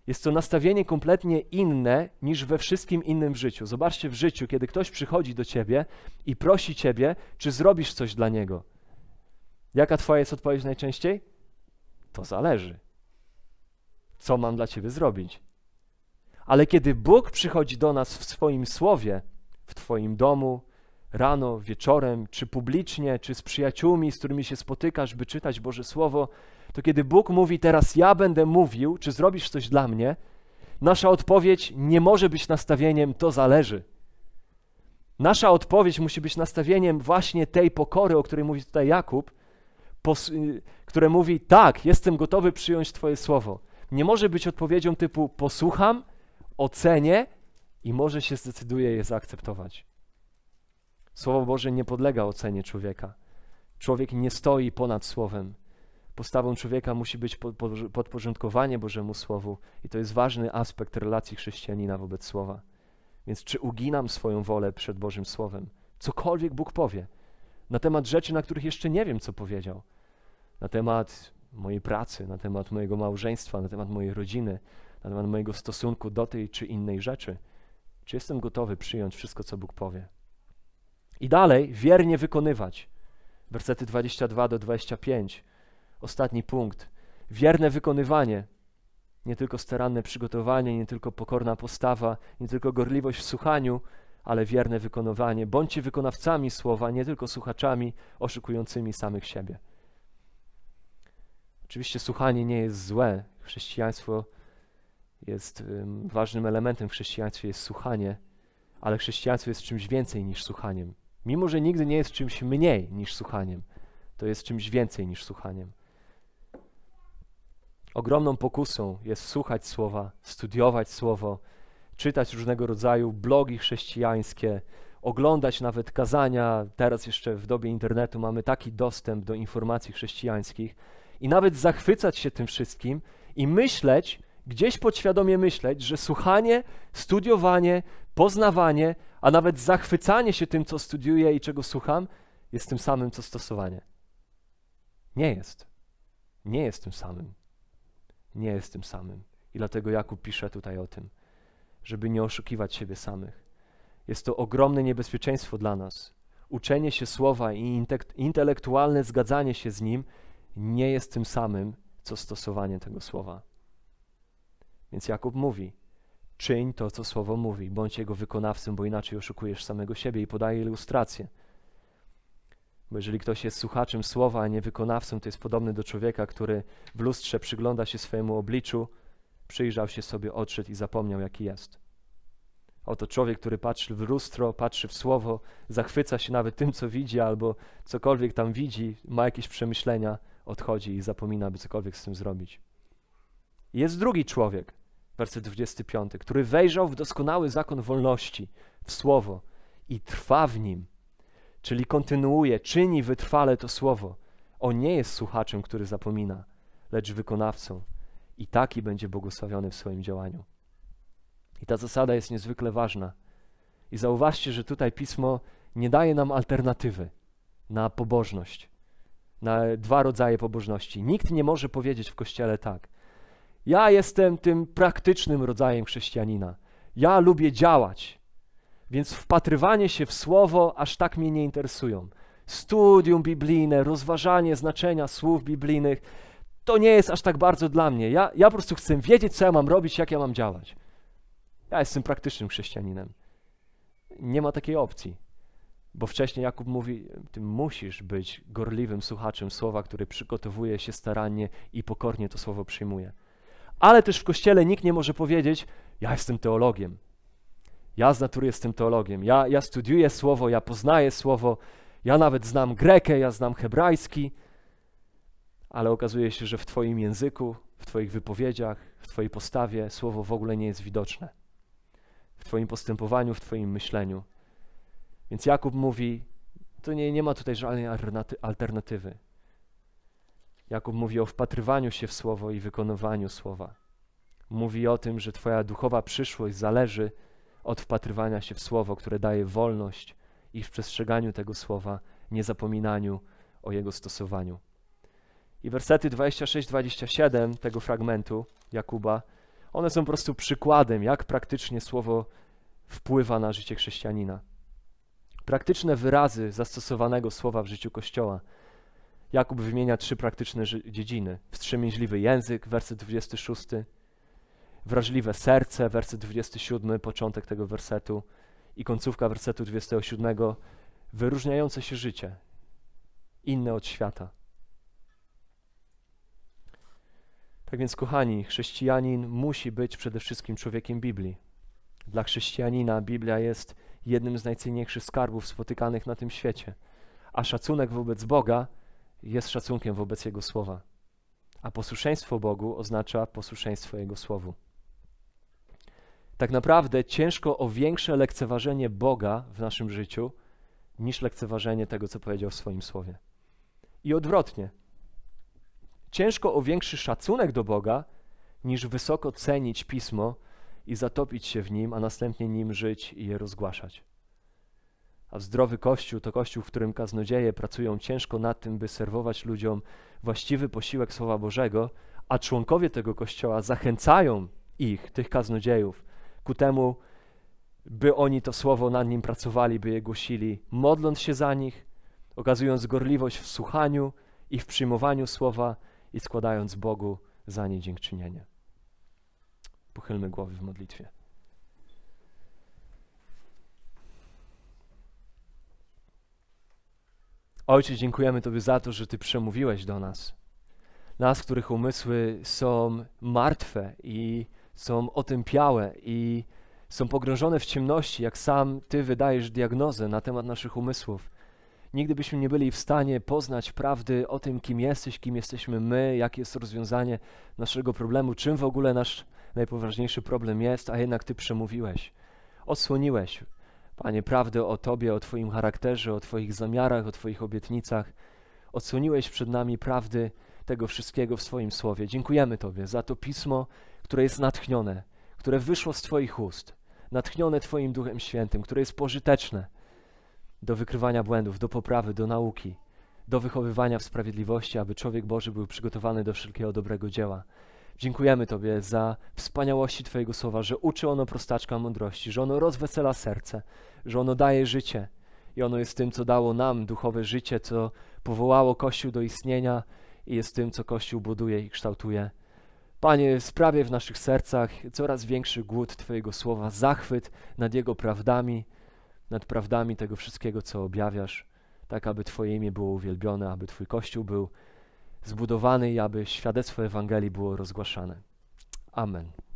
[SPEAKER 1] Jest to nastawienie kompletnie inne niż we wszystkim innym w życiu. Zobaczcie w życiu, kiedy ktoś przychodzi do ciebie i prosi ciebie, czy zrobisz coś dla niego. Jaka twoja jest odpowiedź najczęściej? To zależy. Co mam dla ciebie zrobić? Ale kiedy Bóg przychodzi do nas w swoim słowie, w twoim domu, rano, wieczorem, czy publicznie, czy z przyjaciółmi, z którymi się spotykasz, by czytać Boże Słowo, to kiedy Bóg mówi teraz ja będę mówił, czy zrobisz coś dla mnie, nasza odpowiedź nie może być nastawieniem to zależy. Nasza odpowiedź musi być nastawieniem właśnie tej pokory, o której mówi tutaj Jakub, y, które mówi tak, jestem gotowy przyjąć Twoje słowo. Nie może być odpowiedzią typu posłucham, ocenię i może się zdecyduję je zaakceptować. Słowo Boże nie podlega ocenie człowieka. Człowiek nie stoi ponad słowem. Postawą człowieka musi być podporządkowanie Bożemu Słowu i to jest ważny aspekt relacji chrześcijanina wobec Słowa. Więc czy uginam swoją wolę przed Bożym Słowem? Cokolwiek Bóg powie na temat rzeczy, na których jeszcze nie wiem, co powiedział, na temat mojej pracy, na temat mojego małżeństwa, na temat mojej rodziny, na temat mojego stosunku do tej czy innej rzeczy. Czy jestem gotowy przyjąć wszystko, co Bóg powie? I dalej wiernie wykonywać. Wersety 22 do 25. Ostatni punkt. Wierne wykonywanie. Nie tylko staranne przygotowanie, nie tylko pokorna postawa, nie tylko gorliwość w słuchaniu, ale wierne wykonywanie. Bądźcie wykonawcami słowa, nie tylko słuchaczami oszukującymi samych siebie. Oczywiście słuchanie nie jest złe. Chrześcijaństwo jest um, ważnym elementem w chrześcijaństwie jest słuchanie, ale chrześcijaństwo jest czymś więcej niż słuchaniem. Mimo że nigdy nie jest czymś mniej niż słuchaniem, to jest czymś więcej niż słuchaniem ogromną pokusą jest słuchać słowa, studiować słowo, czytać różnego rodzaju blogi chrześcijańskie, oglądać nawet kazania. Teraz jeszcze w dobie internetu mamy taki dostęp do informacji chrześcijańskich i nawet zachwycać się tym wszystkim i myśleć, gdzieś podświadomie myśleć, że słuchanie, studiowanie, poznawanie, a nawet zachwycanie się tym, co studiuję i czego słucham, jest tym samym, co stosowanie. Nie jest. Nie jest tym samym nie jest tym samym. I dlatego Jakub pisze tutaj o tym, żeby nie oszukiwać siebie samych. Jest to ogromne niebezpieczeństwo dla nas. Uczenie się słowa i intelektualne zgadzanie się z nim nie jest tym samym, co stosowanie tego słowa. Więc Jakub mówi: czyń to, co słowo mówi, bądź jego wykonawcą, bo inaczej oszukujesz samego siebie i podaje ilustrację. Bo jeżeli ktoś jest słuchaczem słowa, a nie wykonawcą, to jest podobny do człowieka, który w lustrze przygląda się swojemu obliczu, przyjrzał się sobie, odszedł i zapomniał, jaki jest. Oto człowiek, który patrzy w lustro, patrzy w słowo, zachwyca się nawet tym, co widzi, albo cokolwiek tam widzi, ma jakieś przemyślenia, odchodzi i zapomina, by cokolwiek z tym zrobić. Jest drugi człowiek, werset 25, który wejrzał w doskonały zakon wolności, w słowo i trwa w nim czyli kontynuuje, czyni wytrwale to słowo. On nie jest słuchaczem, który zapomina, lecz wykonawcą. I taki będzie błogosławiony w swoim działaniu. I ta zasada jest niezwykle ważna. I zauważcie, że tutaj pismo nie daje nam alternatywy na pobożność, na dwa rodzaje pobożności. Nikt nie może powiedzieć w kościele tak. Ja jestem tym praktycznym rodzajem chrześcijanina. Ja lubię działać. Więc wpatrywanie się w słowo aż tak mnie nie interesują. Studium biblijne, rozważanie znaczenia słów biblijnych to nie jest aż tak bardzo dla mnie. Ja, ja po prostu chcę wiedzieć, co ja mam robić, jak ja mam działać. Ja jestem praktycznym chrześcijaninem. Nie ma takiej opcji. Bo wcześniej Jakub mówi, ty musisz być gorliwym słuchaczem słowa, który przygotowuje się starannie i pokornie to słowo przyjmuje. Ale też w kościele nikt nie może powiedzieć, ja jestem teologiem, ja z natury jestem teologiem, ja, ja studiuję słowo, ja poznaję słowo, ja nawet znam grekę, ja znam hebrajski, ale okazuje się, że w Twoim języku, w Twoich wypowiedziach, w Twojej postawie słowo w ogóle nie jest widoczne. W Twoim postępowaniu, w Twoim myśleniu. Więc Jakub mówi, to nie, nie ma tutaj żadnej alternatywy. Jakub mówi o wpatrywaniu się w słowo i wykonywaniu słowa. Mówi o tym, że Twoja duchowa przyszłość zależy od wpatrywania się w Słowo, które daje wolność i w przestrzeganiu tego Słowa, niezapominaniu o jego stosowaniu. I wersety 26-27 tego fragmentu Jakuba, one są po prostu przykładem, jak praktycznie Słowo wpływa na życie chrześcijanina. Praktyczne wyrazy zastosowanego Słowa w życiu Kościoła. Jakub wymienia trzy praktyczne dziedziny: wstrzemięźliwy język, werset 26, wrażliwe serce, werset 27, początek tego wersetu i końcówka wersetu 27, wyróżniające się życie, inne od świata. Tak więc, kochani, chrześcijanin musi być przede wszystkim człowiekiem Biblii. Dla chrześcijanina Biblia jest jednym z najcenniejszych skarbów spotykanych na tym świecie, a szacunek wobec Boga jest szacunkiem wobec Jego słowa. A posłuszeństwo Bogu oznacza posłuszeństwo Jego słowu tak naprawdę ciężko o większe lekceważenie Boga w naszym życiu, niż lekceważenie tego, co powiedział w swoim słowie. I odwrotnie. Ciężko o większy szacunek do Boga, niż wysoko cenić pismo i zatopić się w nim, a następnie nim żyć i je rozgłaszać. A zdrowy kościół to kościół, w którym kaznodzieje pracują ciężko nad tym, by serwować ludziom właściwy posiłek Słowa Bożego, a członkowie tego kościoła zachęcają ich, tych kaznodziejów, ku temu, by oni to słowo nad nim pracowali, by je głosili, modląc się za nich, okazując gorliwość w słuchaniu i w przyjmowaniu słowa i składając Bogu za nie dziękczynienie. Pochylmy głowy w modlitwie. Ojcze, dziękujemy Tobie za to, że Ty przemówiłeś do nas. Nas, których umysły są martwe i są otępiałe i są pogrążone w ciemności, jak sam Ty wydajesz diagnozę na temat naszych umysłów. Nigdy byśmy nie byli w stanie poznać prawdy o tym, kim jesteś, kim jesteśmy my, jakie jest rozwiązanie naszego problemu, czym w ogóle nasz najpoważniejszy problem jest, a jednak Ty przemówiłeś. Odsłoniłeś, Panie, prawdę o Tobie, o Twoim charakterze, o Twoich zamiarach, o Twoich obietnicach. Odsłoniłeś przed nami prawdy tego wszystkiego w swoim słowie. Dziękujemy Tobie za to pismo, które jest natchnione, które wyszło z Twoich ust, natchnione Twoim Duchem Świętym, które jest pożyteczne do wykrywania błędów, do poprawy, do nauki, do wychowywania w sprawiedliwości, aby człowiek Boży był przygotowany do wszelkiego dobrego dzieła. Dziękujemy Tobie za wspaniałości Twojego słowa, że uczy ono prostaczka mądrości, że ono rozwesela serce, że ono daje życie i ono jest tym, co dało nam duchowe życie, co powołało Kościół do istnienia i jest tym, co Kościół buduje i kształtuje Panie, sprawię w naszych sercach coraz większy głód Twojego słowa, zachwyt nad Jego prawdami, nad prawdami tego wszystkiego, co objawiasz, tak aby Twoje imię było uwielbione, aby Twój Kościół był zbudowany i aby świadectwo Ewangelii było rozgłaszane. Amen.